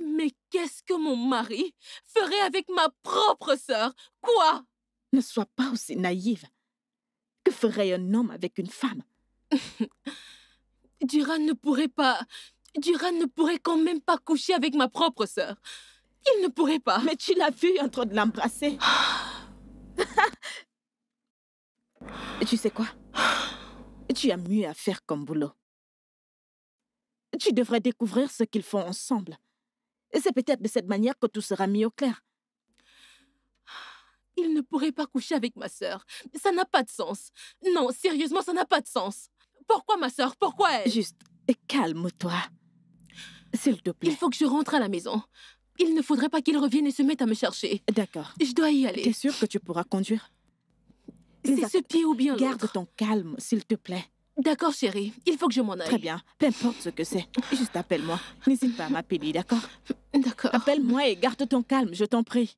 Mais qu'est-ce que mon mari ferait avec ma propre sœur Quoi Ne sois pas aussi naïve. Que ferait un homme avec une femme Duran ne pourrait pas... Duran ne pourrait quand même pas coucher avec ma propre sœur. Il ne pourrait pas. Mais tu l'as vu en train de l'embrasser. Tu sais quoi Tu as mieux à faire comme boulot. Tu devrais découvrir ce qu'ils font ensemble. Et c'est peut-être de cette manière que tout sera mis au clair. Il ne pourrait pas coucher avec ma sœur. Ça n'a pas de sens. Non, sérieusement, ça n'a pas de sens. Pourquoi ma sœur Pourquoi elle Juste, calme-toi. S'il te plaît. Il faut que je rentre à la maison. Il ne faudrait pas qu'il revienne et se mette à me chercher. D'accord. Je dois y aller. T'es sûre que tu pourras conduire c'est ce pied ou bien Garde ton calme, s'il te plaît. D'accord, chérie. Il faut que je m'en aille. Très bien. Peu importe ce que c'est. Juste appelle-moi. N'hésite pas à m'appeler, d'accord D'accord. Appelle-moi et garde ton calme, je t'en prie.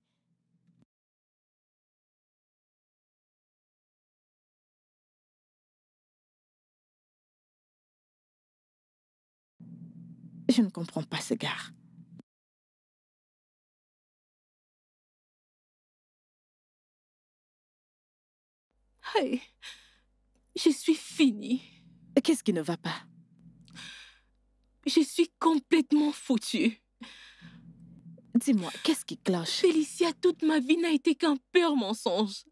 Je ne comprends pas ce gars. Je suis finie. Qu'est-ce qui ne va pas Je suis complètement foutue. Dis-moi, qu'est-ce qui cloche Félicia, toute ma vie n'a été qu'un pur mensonge.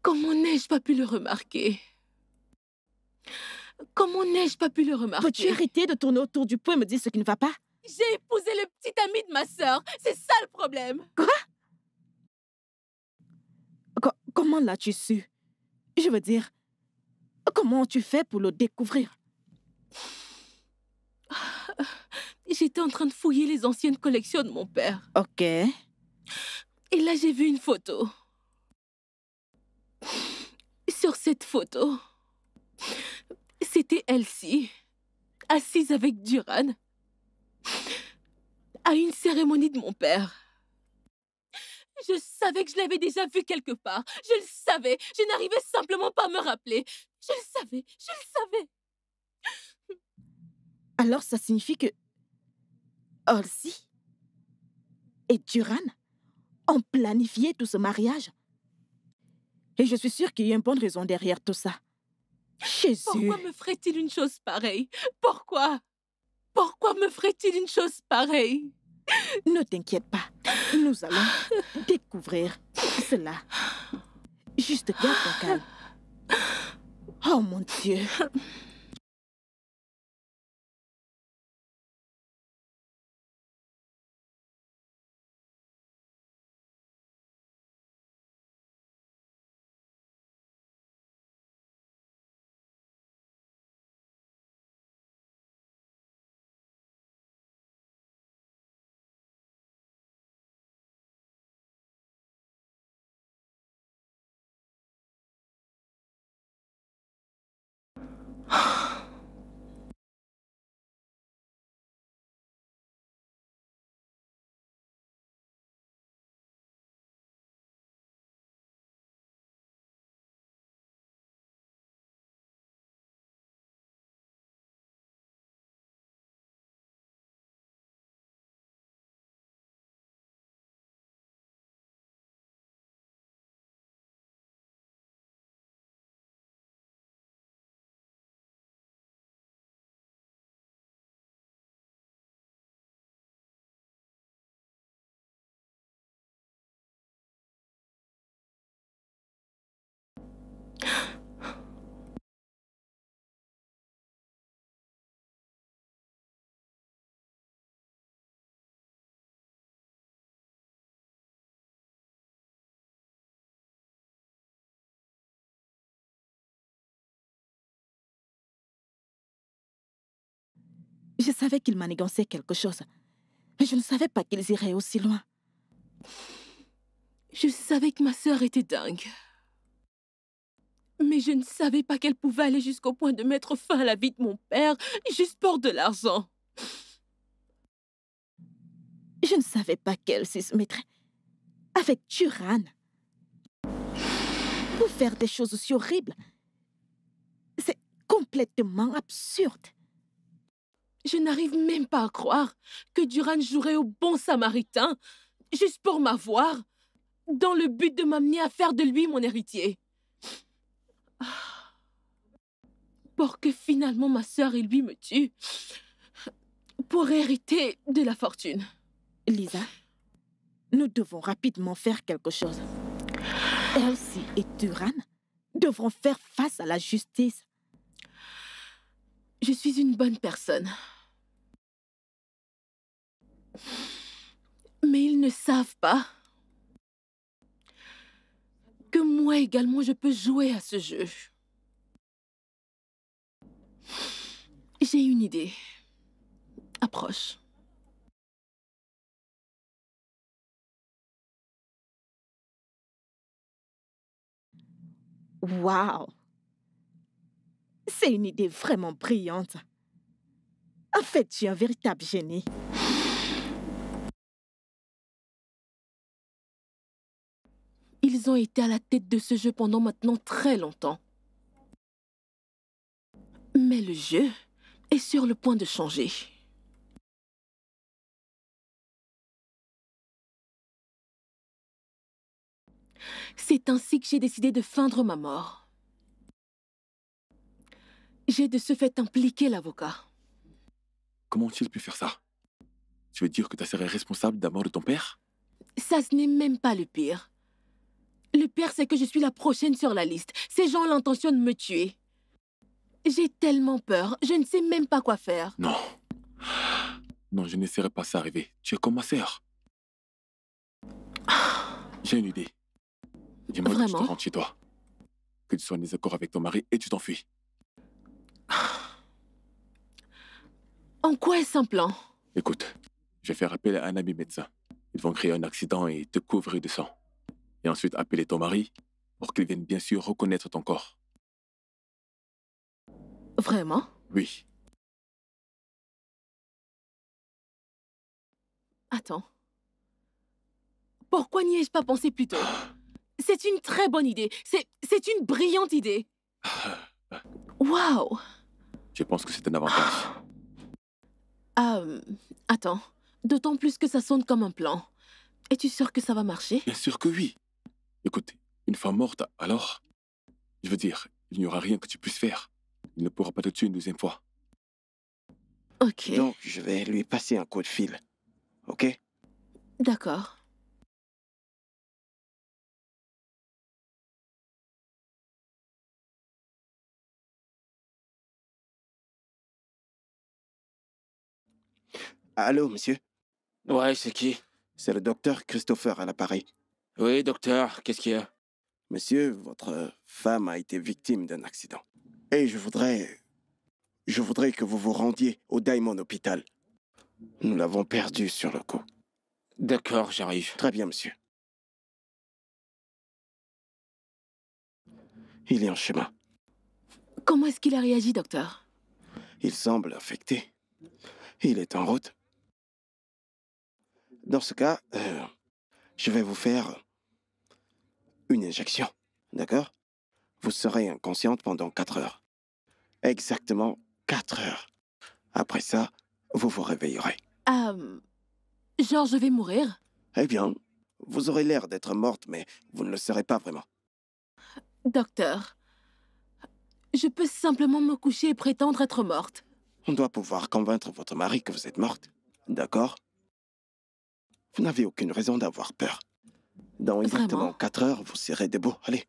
Comment n'ai-je pas pu le remarquer Comment n'ai-je pas pu le remarquer Peux-tu arrêter de tourner autour du pot et me dire ce qui ne va pas J'ai épousé le petit ami de ma sœur. C'est ça le problème. Quoi Comment l'as-tu su Je veux dire, comment tu fais pour le découvrir J'étais en train de fouiller les anciennes collections de mon père. Ok. Et là, j'ai vu une photo. Sur cette photo, c'était Elsie, assise avec Duran, à une cérémonie de mon père. Je savais que je l'avais déjà vu quelque part. Je le savais. Je n'arrivais simplement pas à me rappeler. Je le savais. Je le savais. Alors ça signifie que Orsi et Duran ont planifié tout ce mariage. Et je suis sûre qu'il y a une bonne raison derrière tout ça. Jésus. Pourquoi me ferait-il une chose pareille Pourquoi Pourquoi me ferait-il une chose pareille Ne t'inquiète pas. Nous allons découvrir cela. Juste garde ton calme. Oh mon Dieu. Je savais qu'ils manigançaient quelque chose, mais je ne savais pas qu'ils iraient aussi loin. Je savais que ma sœur était dingue. Mais je ne savais pas qu'elle pouvait aller jusqu'au point de mettre fin à la vie de mon père juste pour de l'argent. Je ne savais pas qu'elle se mettrait avec Turan pour faire des choses aussi horribles. C'est complètement absurde. Je n'arrive même pas à croire que Duran jouerait au bon samaritain, juste pour m'avoir, dans le but de m'amener à faire de lui mon héritier. Ah. Pour que finalement ma sœur et lui me tuent, pour hériter de la fortune. Lisa, nous devons rapidement faire quelque chose. Elsie et Duran devront faire face à la justice. Je suis une bonne personne. Mais ils ne savent pas que moi également je peux jouer à ce jeu. J'ai une idée. Approche. Wow! C'est une idée vraiment brillante. En fait, tu es un véritable génie. Ils ont été à la tête de ce jeu pendant maintenant très longtemps. Mais le jeu est sur le point de changer. C'est ainsi que j'ai décidé de feindre ma mort. J'ai de ce fait impliqué l'avocat. Comment ont-ils pu faire ça Tu veux dire que ta sœur responsable de la mort de ton père Ça, ce n'est même pas le pire. Le pire, c'est que je suis la prochaine sur la liste. Ces gens ont l'intention de me tuer. J'ai tellement peur, je ne sais même pas quoi faire. Non. Non, je n'essaierai pas ça arriver. Tu es comme ma sœur. J'ai une idée. Dis-moi que tu te chez toi. Que tu sois en désaccord avec ton mari et tu t'enfuis. En quoi est-ce un plan Écoute, je vais faire appel à un ami médecin. Ils vont créer un accident et te couvrir de sang et ensuite appeler ton mari pour qu'il vienne bien sûr reconnaître ton corps. Vraiment Oui. Attends. Pourquoi n'y ai-je pas pensé plus tôt C'est une très bonne idée. C'est une brillante idée. Waouh Je pense que c'est un avantage. Euh, attends. D'autant plus que ça sonne comme un plan. Es-tu sûr que ça va marcher Bien sûr que oui. Écoute, une fois morte, alors, je veux dire, il n'y aura rien que tu puisses faire. Il ne pourra pas te tuer une deuxième fois. Ok. Donc, je vais lui passer un coup de fil. Ok D'accord. Allô, monsieur Ouais, c'est qui C'est le docteur Christopher à l'appareil. Oui, docteur, qu'est-ce qu'il y a Monsieur, votre euh, femme a été victime d'un accident. Et je voudrais. Je voudrais que vous vous rendiez au Diamond Hospital. Nous l'avons perdu sur le coup. D'accord, j'arrive. Très bien, monsieur. Il est en chemin. Comment est-ce qu'il a réagi, docteur Il semble affecté. Il est en route. Dans ce cas, euh, je vais vous faire une injection. D'accord Vous serez inconsciente pendant quatre heures. Exactement quatre heures. Après ça, vous vous réveillerez. Euh, genre, je vais mourir Eh bien, vous aurez l'air d'être morte, mais vous ne le serez pas vraiment. Docteur, je peux simplement me coucher et prétendre être morte. On doit pouvoir convaincre votre mari que vous êtes morte. D'accord Vous n'avez aucune raison d'avoir peur. Dans exactement 4 heures, vous serez debout. Allez.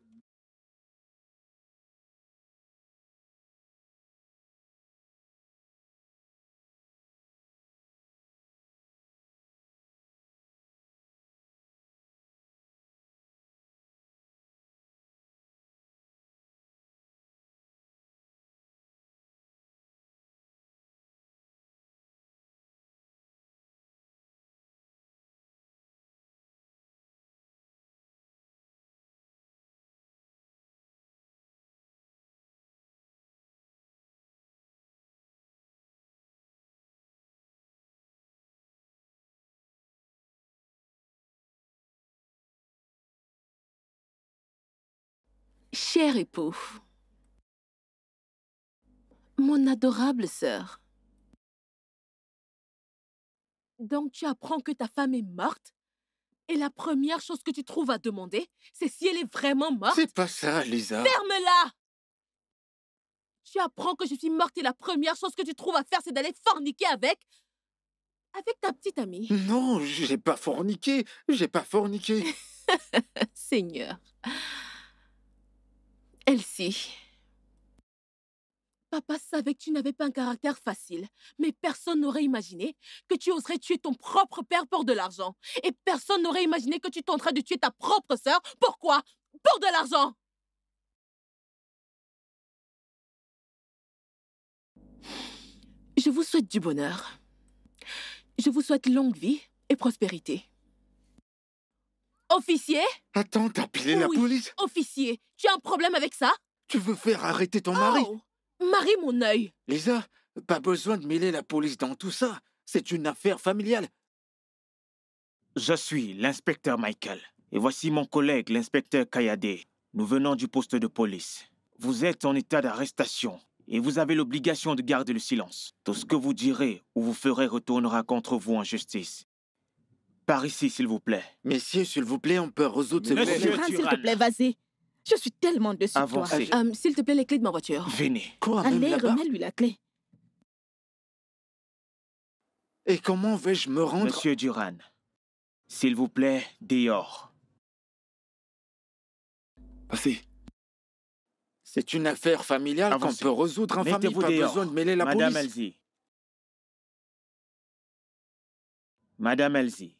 Cher époux, mon adorable sœur, donc tu apprends que ta femme est morte et la première chose que tu trouves à demander, c'est si elle est vraiment morte. C'est pas ça, Lisa. Ferme-la Tu apprends que je suis morte et la première chose que tu trouves à faire, c'est d'aller forniquer avec. avec ta petite amie. Non, j'ai pas forniqué. J'ai pas forniqué. Seigneur. Elsie. Papa savait que tu n'avais pas un caractère facile, mais personne n'aurait imaginé que tu oserais tuer ton propre père pour de l'argent. Et personne n'aurait imaginé que tu tenterais de tuer ta propre sœur. Pourquoi Pour de l'argent Je vous souhaite du bonheur. Je vous souhaite longue vie et prospérité. Officier Attends, t'as la police Officier, tu as un problème avec ça Tu veux faire arrêter ton oh. mari Marie, mon œil Lisa, pas besoin de mêler la police dans tout ça. C'est une affaire familiale. Je suis l'inspecteur Michael. Et voici mon collègue, l'inspecteur Kayade. Nous venons du poste de police. Vous êtes en état d'arrestation et vous avez l'obligation de garder le silence. Tout ce que vous direz ou vous ferez retournera contre vous en justice. Par ici, s'il vous plaît. Messieurs, s'il vous plaît, on peut résoudre ce problème. Monsieur s'il vous plaît, vas-y. Je suis tellement déçu euh, euh, s'il te plaît, les clés de ma voiture. Venez. Quoi, Allez, remets-lui la clé. Et comment vais-je me rendre Monsieur Duran, s'il vous plaît, dehors. Passez. C'est une affaire familiale qu'on peut résoudre en famille. Pas dehors. besoin de mêler la police. Madame Elsie. Madame